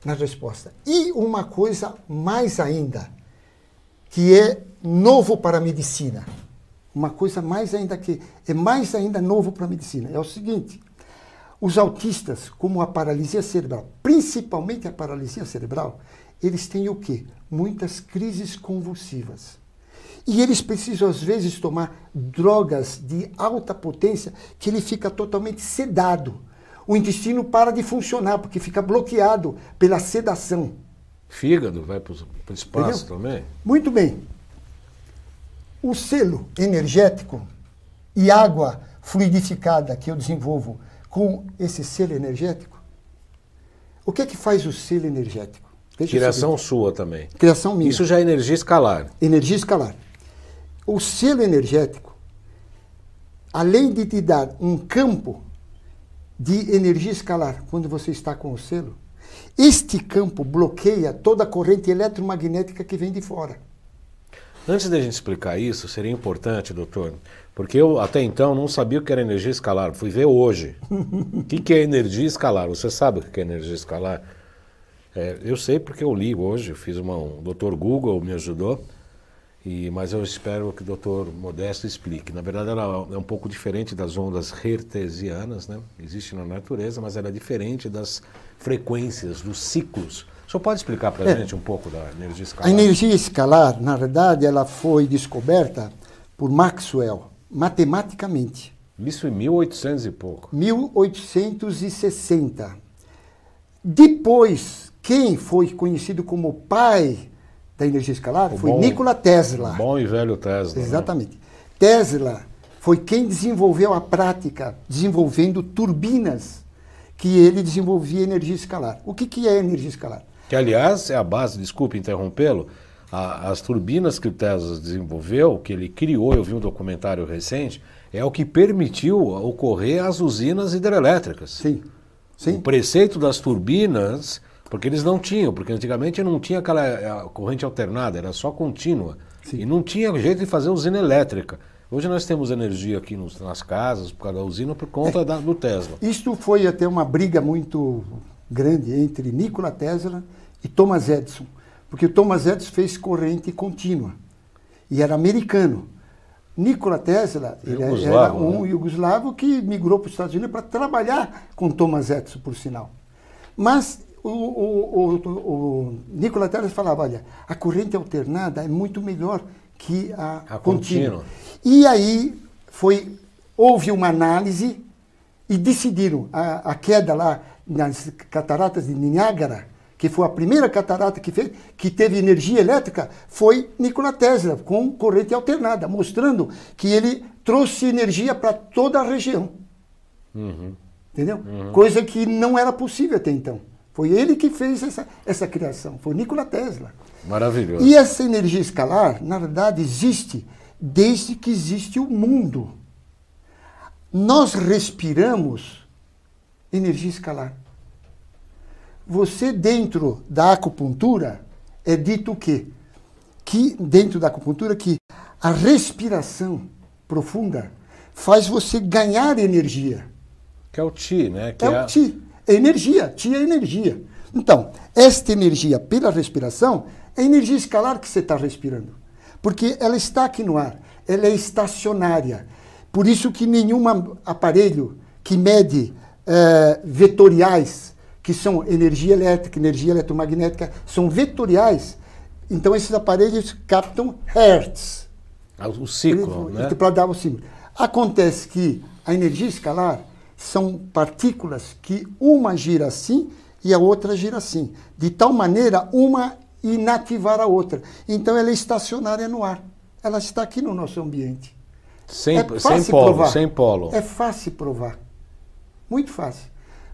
na resposta. E uma coisa mais ainda, que é novo para a medicina. Uma coisa mais ainda que é mais ainda novo para a medicina é o seguinte: os autistas, como a paralisia cerebral, principalmente a paralisia cerebral, eles têm o quê? Muitas crises convulsivas. E eles precisam, às vezes, tomar drogas de alta potência que ele fica totalmente sedado. O intestino para de funcionar, porque fica bloqueado pela sedação.
Fígado vai para o espaço Entendeu? também?
Muito bem. O selo energético e água fluidificada que eu desenvolvo com esse selo energético, o que é que faz o selo energético? Deixa Criação
sua também.
Criação minha. Isso já é energia escalar. Energia escalar. O selo energético, além de te dar um campo de energia escalar quando você está com o selo, este campo bloqueia toda a corrente eletromagnética que vem de fora.
Antes da gente explicar isso, seria importante, doutor, porque eu até então não sabia o que era energia escalar, fui ver hoje. O que, é energia escalar? Você sabe o que é energia escalar? É, eu sei porque eu li hoje, fiz uma, um doutor Google me ajudou, e, mas eu espero que o doutor Modesto explique. Na verdade, ela é um pouco diferente das ondas hertzianas, né? existe na natureza, mas ela é diferente das frequências, dos ciclos só senhor pode explicar para a é, gente um pouco da energia escalar? A energia
escalar, na verdade, ela foi descoberta por Maxwell, matematicamente. Isso em 1800 e pouco. 1860. Depois, quem foi conhecido como pai da energia escalar o foi bom, Nikola Tesla.
Bom e velho Tesla. Né?
Exatamente. Né? Tesla foi quem desenvolveu a prática, desenvolvendo turbinas que ele desenvolvia energia escalar. O que, que é energia escalar?
que aliás é a base, desculpe interrompê-lo, as turbinas que o Tesla desenvolveu, que ele criou, eu vi um documentário recente, é o que permitiu ocorrer as usinas hidrelétricas. Sim. Sim. O preceito das turbinas, porque eles não tinham, porque antigamente não tinha aquela corrente alternada, era só contínua. Sim. E não tinha jeito de fazer usina elétrica. Hoje nós temos energia aqui nos, nas casas, por causa da usina, por conta é. da, do Tesla.
Isto foi até uma briga muito grande entre Nikola Tesla e Thomas Edison, porque o Thomas Edison fez corrente contínua e era americano. Nikola Tesla ele era um né? que migrou para os Estados Unidos para trabalhar com Thomas Edison, por sinal. Mas o, o, o, o Nikola Tesla falava, olha, a corrente alternada é muito melhor que a, a contínua. contínua. E aí foi houve uma análise e decidiram a, a queda lá nas cataratas de Niágara, que foi a primeira catarata que fez, que teve energia elétrica, foi Nikola Tesla, com corrente alternada, mostrando que ele trouxe energia para toda a região. Uhum. Entendeu? Uhum. Coisa que não era possível até então. Foi ele que fez essa, essa criação, foi Nikola Tesla.
Maravilhoso. E
essa energia escalar, na verdade, existe desde que existe o mundo. Nós respiramos energia escalar. Você, dentro da acupuntura, é dito o quê? Que, dentro da acupuntura, que a respiração profunda faz você ganhar energia. Que é o ti, né? Que é, é o ti. É energia. Ti é energia. Então, esta energia pela respiração é energia escalar que você está respirando. Porque ela está aqui no ar. Ela é estacionária. Por isso que nenhum aparelho que mede é, vetoriais que são energia elétrica, energia eletromagnética, são vetoriais. Então, esses aparelhos captam hertz. Ah, o ciclo, né? Para dar o ciclo. Acontece que a energia escalar são partículas que uma gira assim e a outra gira assim. De tal maneira, uma inativar a outra. Então, ela é estacionária no ar. Ela está aqui no nosso ambiente. Sem, é sem polo, provar. sem polo. É fácil provar. Muito fácil.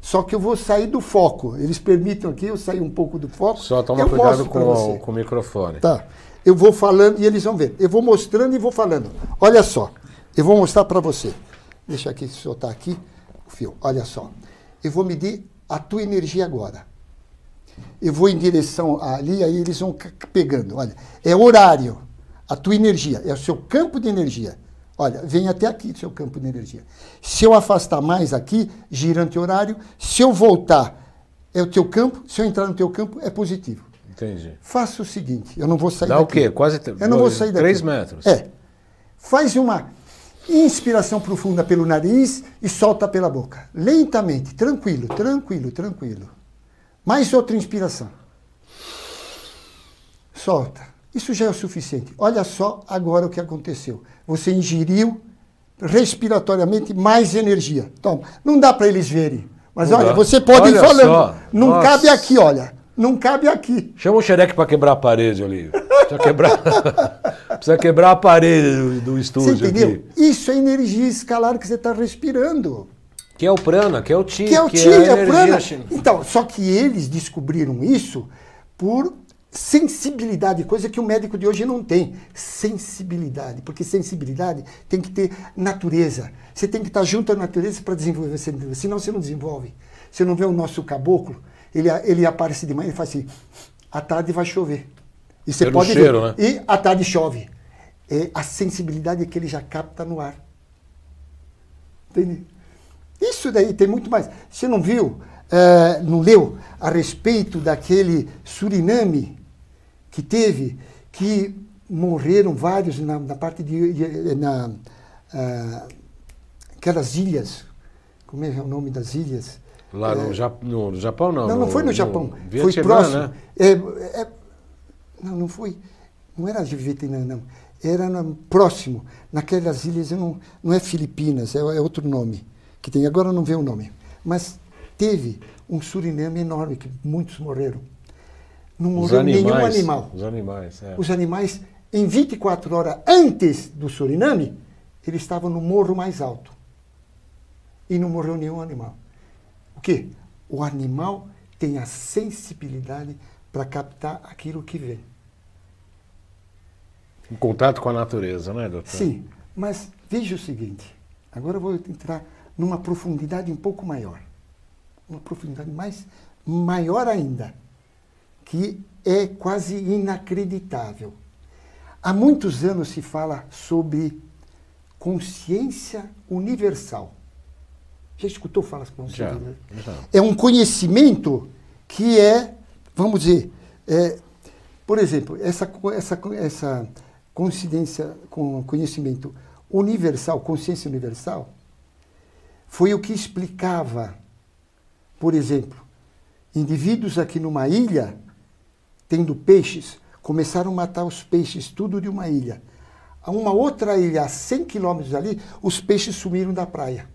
Só que eu vou sair do foco. Eles permitem aqui eu sair um pouco do foco. Só toma cuidado com o, com
o microfone. Tá.
Eu vou falando e eles vão ver. Eu vou mostrando e vou falando. Olha só. Eu vou mostrar para você. Deixa aqui soltar aqui o fio. Olha só. Eu vou medir a tua energia agora. Eu vou em direção ali, aí eles vão pegando. Olha, é horário. A tua energia, é o seu campo de energia. Olha, vem até aqui seu campo de energia. Se eu afastar mais aqui, gira anti-horário. Se eu voltar, é o teu campo. Se eu entrar no teu campo, é positivo. Entendi. Faça o seguinte, eu não vou sair Dá daqui. Dá o quê? Quase eu não vou sair daqui. três metros. É. Faz uma inspiração profunda pelo nariz e solta pela boca. Lentamente, tranquilo, tranquilo, tranquilo. Mais outra inspiração. Solta. Isso já é o suficiente. Olha só agora o que aconteceu. Você ingeriu respiratoriamente mais energia. Toma. Não dá para eles verem. Mas olha, você pode olha ir falando. Só. Não Nossa. cabe aqui, olha. Não cabe aqui.
Chama o xereque para quebrar a parede, Olívio. Precisa quebrar, Precisa quebrar a parede do, estúdio. Você entendeu? Aqui.
Isso é energia escalar que você está respirando.
Que é o prana, que é o ti. Que é o ti, é, é prana.
Então, só que eles descobriram isso por sensibilidade, coisa que o médico de hoje não tem. Sensibilidade, porque sensibilidade tem que ter natureza. Você tem que estar junto à natureza para desenvolver, senão você não desenvolve. Você não vê o nosso caboclo, ele, ele aparece de manhã e faz assim: à tarde vai chover. E você Pelo pode cheiro, ver. Né? E à tarde chove. É a sensibilidade é que ele já capta no ar. Entende? Isso daí tem muito mais. Você não viu? Uh, não leu a respeito daquele Suriname que teve, que morreram vários na, na parte de. na, ah, aquelas ilhas, como é, é o nome das ilhas? Lá é, no,
Japão, não, no Japão, não. Não, não foi no, no Japão. Vietnã, foi próximo. Né?
É, é, não, não foi. Não era Vietnã, não. Era no, próximo, naquelas ilhas, não, não é Filipinas, é, é, outro nome que tem. Agora não vê o nome. Mas teve um Suriname enorme, que muitos morreram não morreu animais, nenhum animal.
Os animais, é. Os
animais, em 24 horas antes do Suriname, eles estavam no morro mais alto. E não morreu nenhum animal. O quê? O animal tem a sensibilidade para captar aquilo que vê.
um contato com a natureza, né, doutor? Sim,
mas veja o seguinte. Agora eu vou entrar numa profundidade um pouco maior. Uma profundidade mais maior ainda que é quase inacreditável. Há muitos anos se fala sobre consciência universal. Já escutou falar sobre consciência? né? É um conhecimento que é, vamos dizer, é, por exemplo, essa, essa, essa coincidência com conhecimento universal, consciência universal, foi o que explicava, por exemplo, indivíduos aqui numa ilha tendo peixes, começaram a matar os peixes tudo de uma ilha. A uma outra ilha, a 100 quilômetros dali, os peixes sumiram da praia.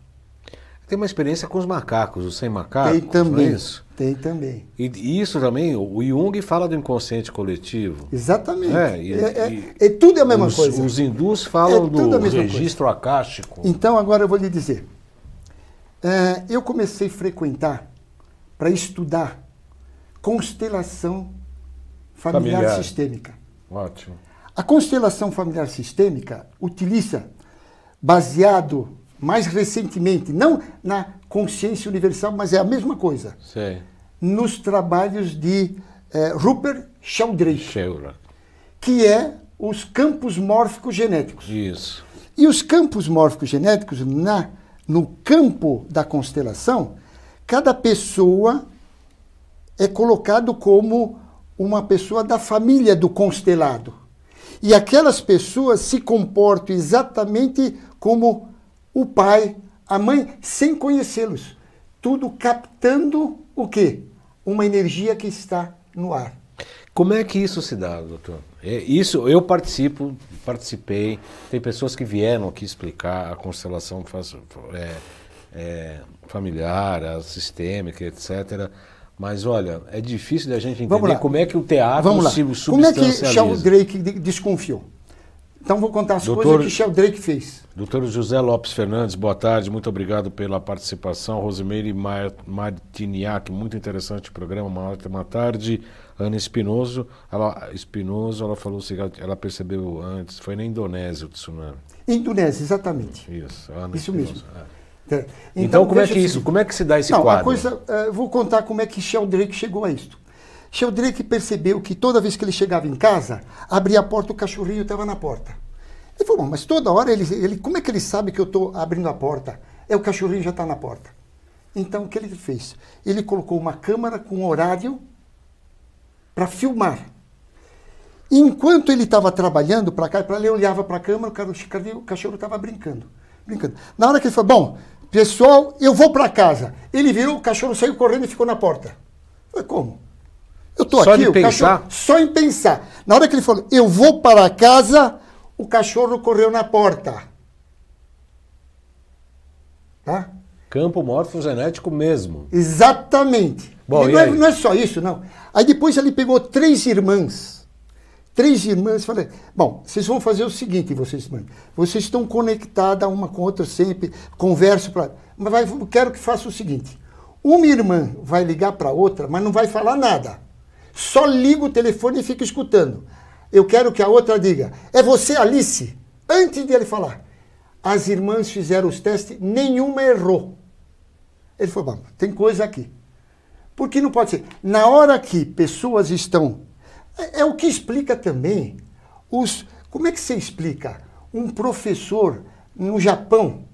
Tem uma experiência com os macacos, os sem macacos. Tem é também. É
tem também.
E isso também, o Jung fala do inconsciente coletivo. Exatamente. É, e, é, é e, é tudo
é a mesma os, coisa. Os hindus falam é do registro coisa. Então, agora eu vou lhe dizer. eu comecei a frequentar, para estudar, constelação familiar, familiar. sistêmica. Ótimo. A constelação familiar sistêmica utiliza, baseado mais recentemente, não na consciência universal, mas é a mesma coisa, sim nos trabalhos de eh, Rupert Sheldrake, Sheldrake que é os campos mórficos genéticos. Isso. E os campos mórficos genéticos, na, no campo da constelação, cada pessoa é colocado como uma pessoa da família do constelado. E aquelas pessoas se comportam exatamente como o pai, a mãe, sem conhecê-los. Tudo captando o quê? Uma energia que está no ar. Como é que isso se dá, doutor?
É, isso eu participo, participei. Tem pessoas que vieram aqui explicar a constelação é, é, familiar, a sistêmica, etc. Mas olha, é difícil da gente entender como é que o teatro Vamos lá. se substancializa. Como é que Shell
Drake desconfiou? Então vou contar as Doutor, coisas que Shell
Drake fez. Doutor José Lopes Fernandes, boa tarde, muito obrigado pela participação. Rosimeire Martiniak, muito interessante o programa, uma ótima tarde. Ana Espinoso, ela, Espinoso, ela falou o ela percebeu antes, foi na Indonésia o tsunami.
Indonésia, exatamente. Isso,
Ana Isso Espinoso, mesmo. É.
Então, então, então como é que isso? Como é que se dá esse Não, quadro? Coisa, uh, vou contar como é que Sheldrake chegou a isso. Sheldrake percebeu que toda vez que ele chegava em casa, abria a porta, o cachorrinho estava na porta. Ele falou, mas toda hora ele, ele, como é que ele sabe que eu estou abrindo a porta? É o cachorrinho já está na porta. Então o que ele fez? Ele colocou uma câmera com horário para filmar. Enquanto ele estava trabalhando para cá e para lá, ele olhava para a câmera, o cachorro estava brincando, brincando. Na hora que ele falou, bom, Pessoal, eu vou para casa. Ele virou, o cachorro saiu correndo e ficou na porta. falei, como? Eu tô só aqui, o pensar? cachorro. Só em pensar. Na hora que ele falou, eu vou para casa, o cachorro correu na porta. Tá? Campo morfogenético mesmo. Exatamente. Bom, não, é, não é só isso, não. Aí depois ele pegou três irmãs três irmãs, falei, bom, vocês vão fazer o seguinte, vocês irmãs, vocês estão conectadas uma com a outra sempre, converso para, mas vai, quero que faça o seguinte, uma irmã vai ligar para outra, mas não vai falar nada, só liga o telefone e fica escutando. Eu quero que a outra diga, é você Alice, antes de ele falar. As irmãs fizeram os testes, nenhuma errou. Ele falou, bom, tem coisa aqui. Porque não pode ser. Na hora que pessoas estão é, é, o que explica também os. Como é que você explica? Um professor no Japão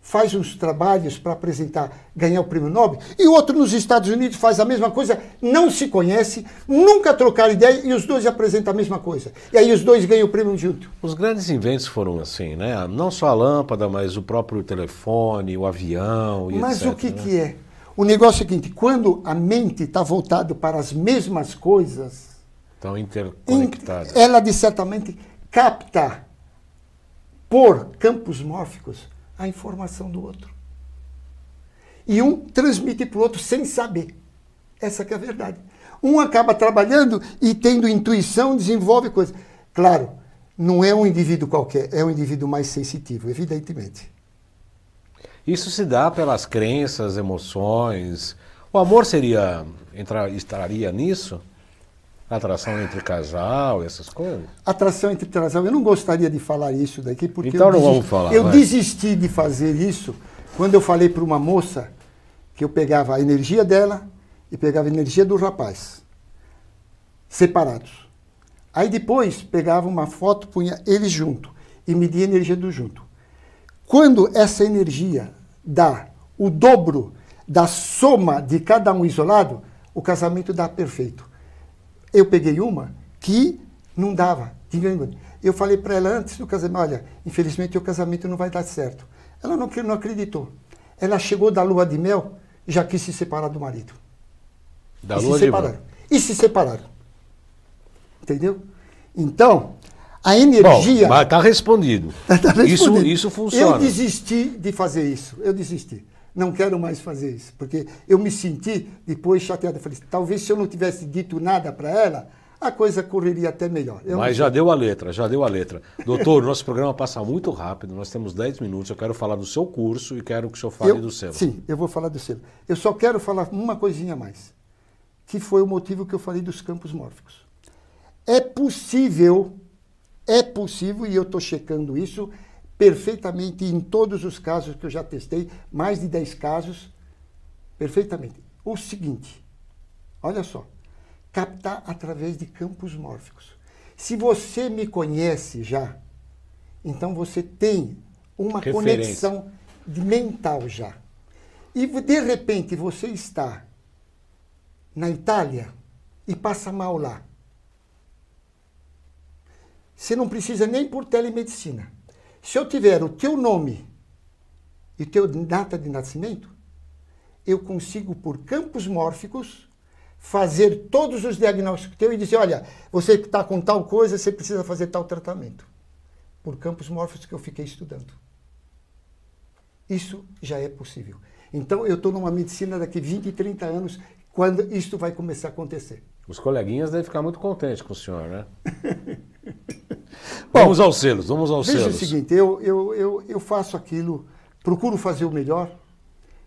faz uns trabalhos para apresentar, ganhar o prêmio Nobel, e outro nos Estados Unidos faz a mesma coisa, não se conhece, nunca trocar ideia e os dois apresentam a mesma coisa. E aí os dois ganham
o prêmio junto. Os grandes inventos foram assim, né? Não só a lâmpada, mas o próprio telefone, o avião e Mas etc, o que, né? que
é? O negócio é o seguinte, quando a mente está voltada para as mesmas coisas,
Estão interconectadas.
Ela, de certamente, capta por campos mórficos a informação do outro. E um transmite para o outro sem saber. Essa que é a verdade. Um acaba trabalhando e tendo intuição, desenvolve coisas. Claro, não é um indivíduo qualquer, é um indivíduo mais sensitivo, evidentemente.
Isso se dá pelas crenças, emoções. O amor seria entrar, estaria nisso? Atração entre casal, essas coisas?
Atração entre casal. Eu não gostaria de falar isso daqui, porque. Então eu não desisti, vamos falar. Eu desisti de fazer isso quando eu falei para uma moça que eu pegava a energia dela e pegava a energia do rapaz, separados. Aí depois pegava uma foto, punha eles junto e media a energia do junto. Quando essa energia dá o dobro da soma de cada um isolado, o casamento dá perfeito. Eu peguei uma que não dava, Eu falei para ela antes do casamento, olha, infelizmente o casamento não vai dar certo. Ela não, não acreditou. Ela chegou da lua de mel já quis se separar do marido.
Da e lua se separaram. Mel.
E se separaram. Entendeu? Então, a energia. mas
está respondido. tá respondido. Tá isso, isso funciona. Eu
desisti de fazer isso. Eu desisti não quero mais fazer isso. Porque eu me senti depois chateado. Eu falei, talvez se eu não tivesse dito nada para ela, a coisa correria até melhor. Eu Mas
já deu a letra, já deu a letra. Doutor, nosso programa passa muito rápido, nós temos 10 minutos, eu quero falar do seu curso e quero que o senhor fale eu, do selo. Sim,
eu vou falar do selo. Eu só quero falar uma coisinha a mais, que foi o motivo que eu falei dos campos mórficos. É possível, é possível, e eu estou checando isso, perfeitamente em todos os casos que eu já testei, mais de 10 casos, perfeitamente. O seguinte, olha só, captar através de campos mórficos. Se você me conhece já, então você tem uma Referência. conexão mental já. E de repente você está na Itália e passa mal lá. Você não precisa nem por telemedicina. Se eu tiver o teu nome e teu data de nascimento, eu consigo, por campos mórficos, fazer todos os diagnósticos teus e dizer, olha, você que está com tal coisa, você precisa fazer tal tratamento. Por campos mórficos que eu fiquei estudando. Isso já é possível. Então, eu estou numa medicina daqui 20, 30 anos, quando isso vai começar a acontecer.
Os coleguinhas devem ficar muito contentes com o senhor, né?
Bom, vamos aos selos, vamos aos veja selos. Veja o seguinte, eu, eu, eu, eu faço aquilo, procuro fazer o melhor,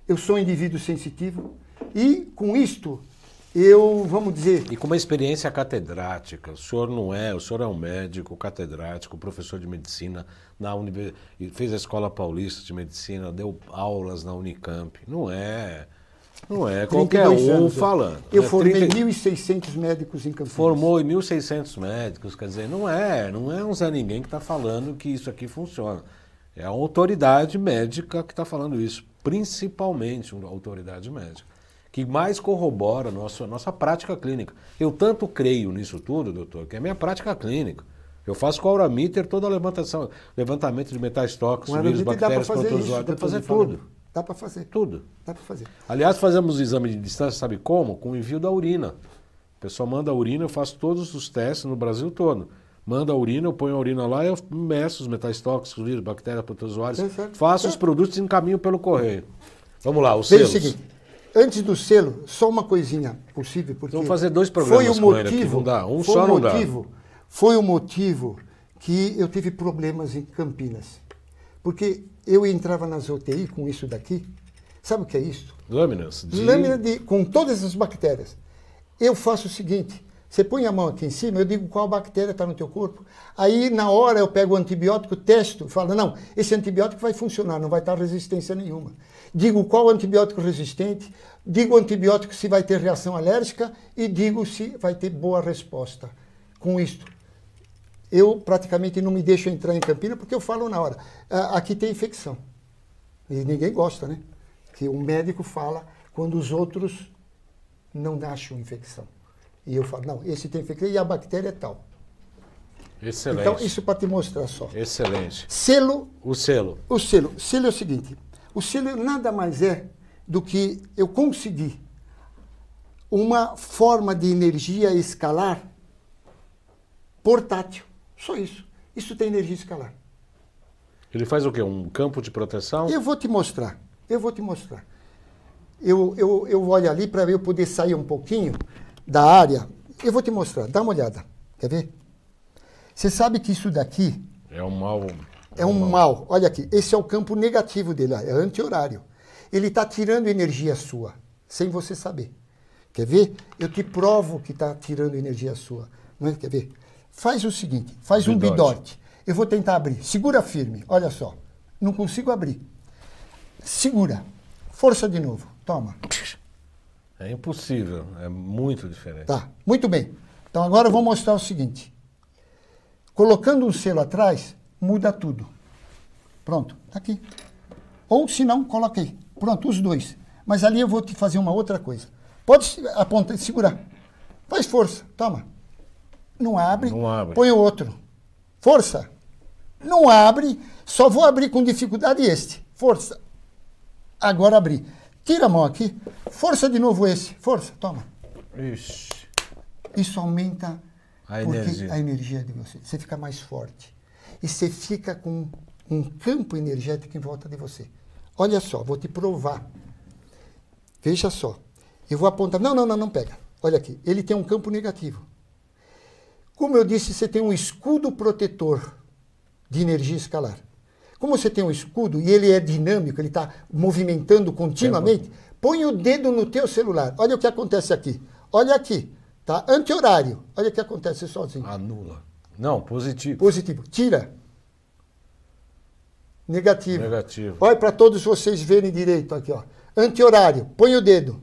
eu sou um indivíduo sensitivo e com isto
eu, vamos dizer... E com uma experiência catedrática, o senhor não é, o senhor é um médico catedrático, professor de medicina na Univers, fez a Escola Paulista de Medicina, deu aulas na Unicamp, não é não é qualquer um anos, é. falando. Eu é formei 30...
1.600 médicos em Campinas.
Formou 1.600 médicos, quer dizer, não é, não é um Zé Ninguém que está falando que isso aqui funciona. É a autoridade médica que está falando isso, principalmente a autoridade médica, que mais corrobora a nossa, nossa prática clínica. Eu tanto creio nisso tudo, doutor, que é minha prática clínica. Eu faço com a Auramiter toda a levantação, levantamento de metais tóxicos, vírus, bactérias, controles, tá dá para fazer, fazer tudo.
Dá para fazer. Tudo. Dá para fazer.
Aliás, fazemos o exame de distância, sabe como? Com o envio da urina. O pessoal manda a urina, eu faço todos os testes no Brasil todo. Manda a urina, eu ponho a urina lá, eu meço os metais tóxicos, vírus, bactérias, protozoários. É faço é. os produtos e encaminho pelo correio. Vamos lá, o selo. Veja o seguinte,
antes do selo, só uma coisinha possível, porque Vamos fazer dois programas foi o motivo, ele aqui, não dá, um só não motivo, dá. Foi o motivo que eu tive problemas em Campinas. Porque eu entrava nas UTI com isso daqui. Sabe o que é isso?
Lâminas. De... Lâmina
de, com todas as bactérias. Eu faço o seguinte: você põe a mão aqui em cima, eu digo qual bactéria está no teu corpo. Aí, na hora, eu pego o antibiótico, testo, falo, não, esse antibiótico vai funcionar, não vai estar tá resistência nenhuma. Digo qual antibiótico resistente, digo antibiótico se vai ter reação alérgica e digo se vai ter boa resposta. Com isto, eu praticamente não me deixo entrar em Campinas porque eu falo na hora, ah, aqui tem infecção. E ninguém gosta, né? Que o um médico fala quando os outros não acham infecção. E eu falo, não, esse tem infecção e a bactéria é tal.
Excelente. Então, isso para
te mostrar só.
Excelente.
Selo. O selo. O selo. O selo é o seguinte: o selo nada mais é do que eu conseguir uma forma de energia escalar portátil. Só isso. Isso tem energia escalar.
Ele faz o quê? Um campo de proteção?
Eu vou te mostrar. Eu vou te mostrar. Eu, eu, eu olho ali para eu poder sair um pouquinho da área. Eu vou te mostrar. Dá uma olhada. Quer ver? Você sabe que isso daqui. É um mal. É um é mal. Olha aqui. Esse é o campo negativo dele. É anti-horário. Ele está tirando energia sua, sem você saber. Quer ver? Eu te provo que está tirando energia sua. Não é? Quer ver? Faz o seguinte, faz bidote. um bidote. Eu vou tentar abrir. Segura firme. Olha só. Não consigo abrir. Segura. Força de novo. Toma.
É impossível. É muito diferente. Tá.
Muito bem. Então agora eu vou mostrar o seguinte. Colocando um selo atrás, muda tudo. Pronto. Tá aqui. Ou se não, coloquei. Pronto, os dois. Mas ali eu vou te fazer uma outra coisa. Pode apontar, segurar. Faz força. Toma. Não abre. Não abre. Põe o outro. Força. Não abre. Só vou abrir com dificuldade este. Força. Agora abri. Tira a mão aqui. Força de novo esse. Força. Toma. Isso aumenta
a energia. a
energia de você. Você fica mais forte. E você fica com um campo energético em volta de você. Olha só, vou te provar. Veja só. Eu vou apontar. Não, não, não, não pega. Olha aqui. Ele tem um campo negativo. Como eu disse, você tem um escudo protetor de energia escalar. Como você tem um escudo e ele é dinâmico, ele está movimentando continuamente, põe o dedo no teu celular. Olha o que acontece aqui. Olha aqui, tá? Anti-horário. Olha o que acontece sozinho. Anula. Não, positivo. Positivo. Tira. Negativo. Negativo. Olha para todos vocês verem direito aqui, ó. Anti-horário. Põe o dedo.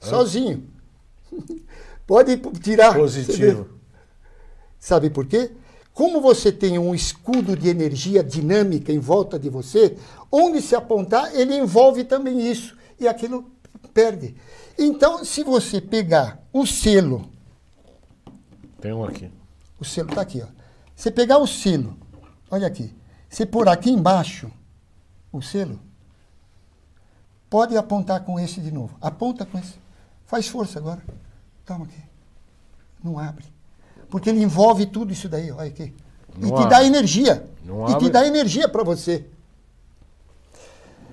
Sozinho. Pode tirar. Positivo. Sabe por quê? Como você tem um escudo de energia dinâmica em volta de você, onde se apontar, ele envolve também isso. E aquilo perde. Então, se você pegar o selo. Tem um aqui. O selo está aqui, ó. Você pegar o selo, olha aqui. Você por aqui embaixo o selo, pode apontar com esse de novo. Aponta com esse. Faz força agora. Calma aqui. Não abre. Porque ele envolve tudo isso daí, olha aqui.
Não e te dá energia.
Não e abre. te dá energia para você.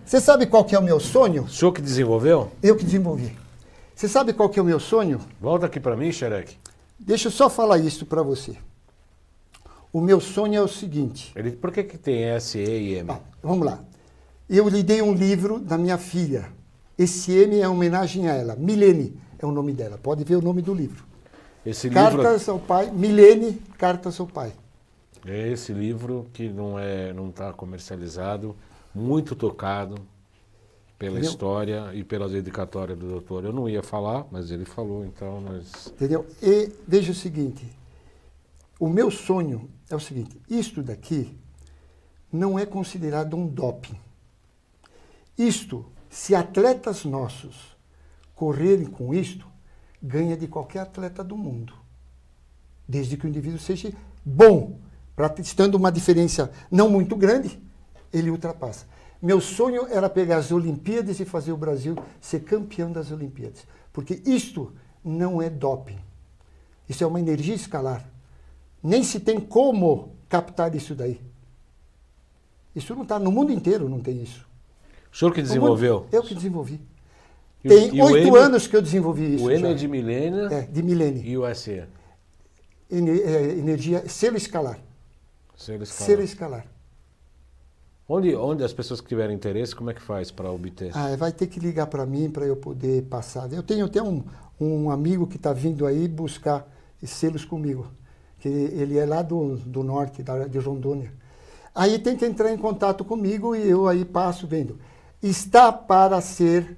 Você sabe qual que é o meu sonho? O senhor que desenvolveu? Eu que desenvolvi. Você sabe qual que é o meu sonho? Volta aqui para mim, Xerec. Deixa eu só falar isso para você. O meu sonho é o seguinte. Ele, por que, que tem S, E e M? Ah, vamos lá. Eu lhe dei um livro da minha filha. Esse M é homenagem a ela, Milene é o nome dela. Pode ver o nome do livro.
Esse Cartas livro...
ao Pai, Milene Cartas ao Pai.
É esse livro que não é, não está comercializado, muito tocado pela Entendeu? história e pela dedicatória do doutor. Eu não ia falar, mas ele falou,
então nós. Entendeu? E veja o seguinte: o meu sonho é o seguinte: isto daqui não é considerado um doping. Isto, se atletas nossos correrem com isto, ganha de qualquer atleta do mundo. Desde que o indivíduo seja bom, estando uma diferença não muito grande, ele ultrapassa. Meu sonho era pegar as Olimpíadas e fazer o Brasil ser campeão das Olimpíadas, porque isto não é doping. Isso é uma energia escalar. Nem se tem como captar isso daí. Isso não está no mundo inteiro, não tem isso.
O senhor que desenvolveu? Mundo,
eu que desenvolvi. Tem oito anos que eu desenvolvi isso. O M é de milênio. É, de milênio. E o SE? É, energia, selo escalar.
Selo escalar. Selo escalar. Onde, onde as pessoas que tiverem interesse, como é que faz para obter? Ah,
vai ter que ligar para mim para eu poder passar. Eu tenho até um, um amigo que está vindo aí buscar selos comigo. Que ele é lá do, do norte, da, de Rondônia. Aí tem que entrar em contato comigo e eu aí passo vendo. Está para ser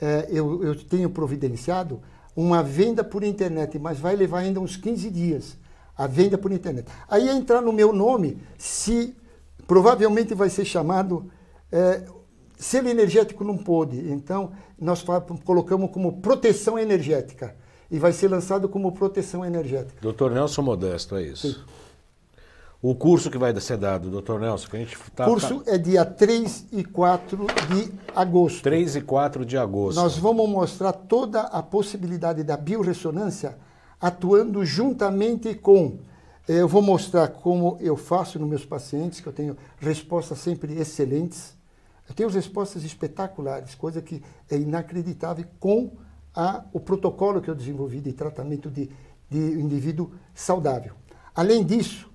é, eu, eu tenho providenciado uma venda por internet, mas vai levar ainda uns 15 dias a venda por internet. Aí entrar no meu nome, se provavelmente vai ser chamado é, selo energético não pôde, então nós colocamos como proteção energética e vai ser lançado como proteção energética.
Doutor Nelson Modesto, é isso. Sim. O curso que vai ser dado, doutor Nelson, que a gente tá, curso
tá... é dia 3 e 4
de agosto. 3 e 4 de agosto. Nós
vamos mostrar toda a possibilidade da bioressonância atuando juntamente com. Eh, eu vou mostrar como eu faço nos meus pacientes, que eu tenho respostas sempre excelentes. Eu tenho respostas espetaculares, coisa que é inacreditável com a, o protocolo que eu desenvolvi de tratamento de, de indivíduo saudável. Além disso,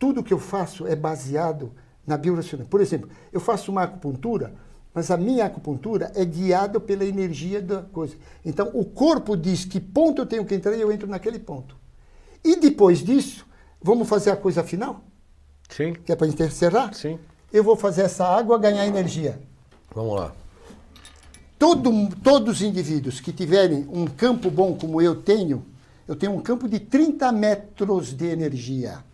tudo que eu faço é baseado na bioressonância. Por exemplo, eu faço uma acupuntura, mas a minha acupuntura é guiada pela energia da coisa. Então, o corpo diz que ponto eu tenho que entrar e eu entro naquele ponto. E depois disso, vamos fazer a coisa final? Sim. Que é para encerrar? Sim. Eu vou fazer essa água ganhar energia. Vamos lá. Todo, todos os indivíduos que tiverem um campo bom como eu tenho, eu tenho um campo de 30 metros de energia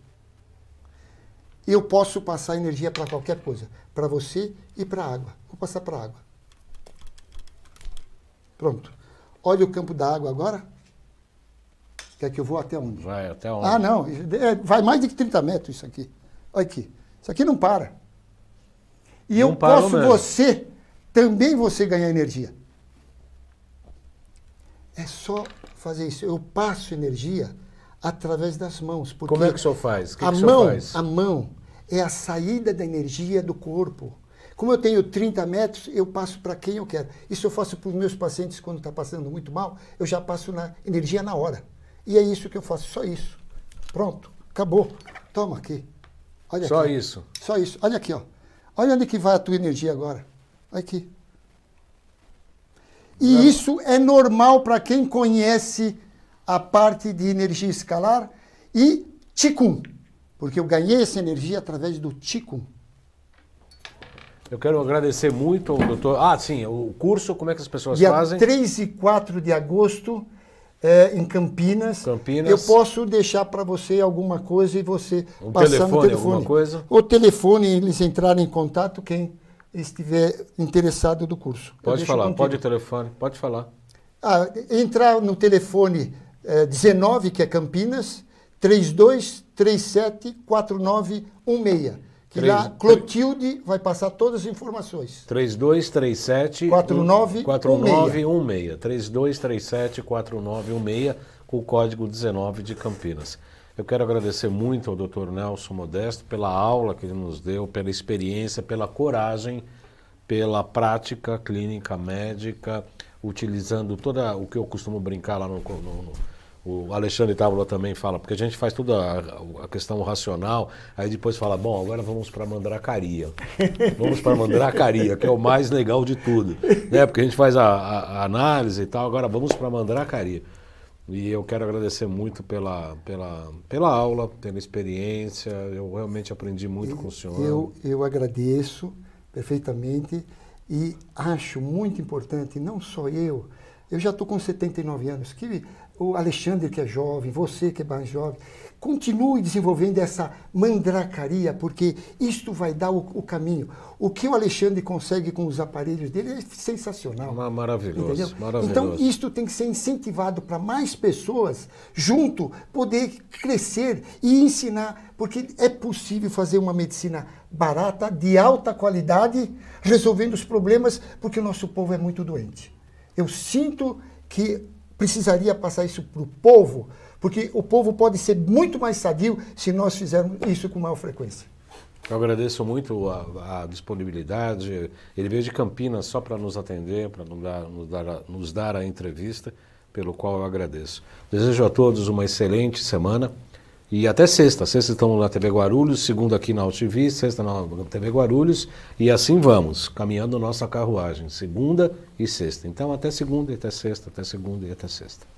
eu posso passar energia para qualquer coisa, para você e para a água. Vou passar para a água. Pronto. Olha o campo da água agora. Quer que eu vou até onde? Vai até onde? Ah, não. É, vai mais de 30 metros isso aqui. Olha aqui. Isso aqui não para. E não eu posso mesmo. você, também você ganhar energia. É só fazer isso. Eu passo energia através das mãos. Como é que o senhor faz? Que a, que mão, faz? a mão é a saída da energia do corpo. Como eu tenho 30 metros, eu passo para quem eu quero. Isso eu faço para os meus pacientes quando está passando muito mal, eu já passo na energia na hora. E é isso que eu faço, só isso. Pronto, acabou. Toma aqui. Olha só aqui. isso. Só isso. Olha aqui, ó. Olha onde que vai a tua energia agora. Olha aqui. E Não. isso é normal para quem conhece a parte de energia escalar e Ticum, porque eu ganhei essa energia através do Ticum.
Eu quero agradecer muito ao doutor. Ah, sim, o curso, como é que as pessoas Dia fazem? 3
e 4 de agosto, é, em Campinas. Campinas. Eu posso deixar para você alguma coisa e você um passar telefone, no telefone. Alguma coisa? O telefone, eles entrarem em contato, quem estiver interessado do curso. Pode falar, contigo. pode o
telefone, pode falar.
Ah, entrar no telefone 19, é, que é Campinas, 32374916. Que 3, lá Clotilde 3, vai passar todas as informações.
3237 4916. 3237 4916 com o código 19 de Campinas. Eu quero agradecer muito ao doutor Nelson Modesto pela aula que ele nos deu, pela experiência, pela coragem, pela prática clínica médica, utilizando toda o que eu costumo brincar lá no, no, no o Alexandre Távola também fala, porque a gente faz toda a, questão racional, aí depois fala, bom, agora vamos para a mandracaria. Vamos para a mandracaria, que é o mais legal de tudo. Né? Porque a gente faz a, a, a análise e tal, agora vamos para a mandracaria. E eu quero agradecer muito pela, pela, pela aula, pela experiência.
Eu realmente aprendi muito eu, com o senhor. Eu, eu agradeço perfeitamente e acho muito importante, não só eu, eu já estou com 79 anos, que o Alexandre que é jovem, você que é mais jovem, continue desenvolvendo essa mandracaria, porque isto vai dar o, o caminho. O que o Alexandre consegue com os aparelhos dele é sensacional.
Maravilhoso, maravilhoso. Então,
isto tem que ser incentivado para mais pessoas, junto, poder crescer e ensinar, porque é possível fazer uma medicina barata, de alta qualidade, resolvendo os problemas, porque o nosso povo é muito doente. Eu sinto que precisaria passar isso para o povo, porque o povo pode ser muito mais sadio se nós fizermos isso com maior frequência.
Eu agradeço muito a, a disponibilidade. Ele veio de Campinas só para nos atender, para nos dar, nos, dar, nos dar a entrevista, pelo qual eu agradeço. Desejo a todos uma excelente semana. E até sexta. Sexta estamos na TV Guarulhos, segunda aqui na UTV, sexta na TV Guarulhos. E assim vamos, caminhando nossa carruagem, segunda e sexta. Então até segunda e até sexta, até segunda e até sexta.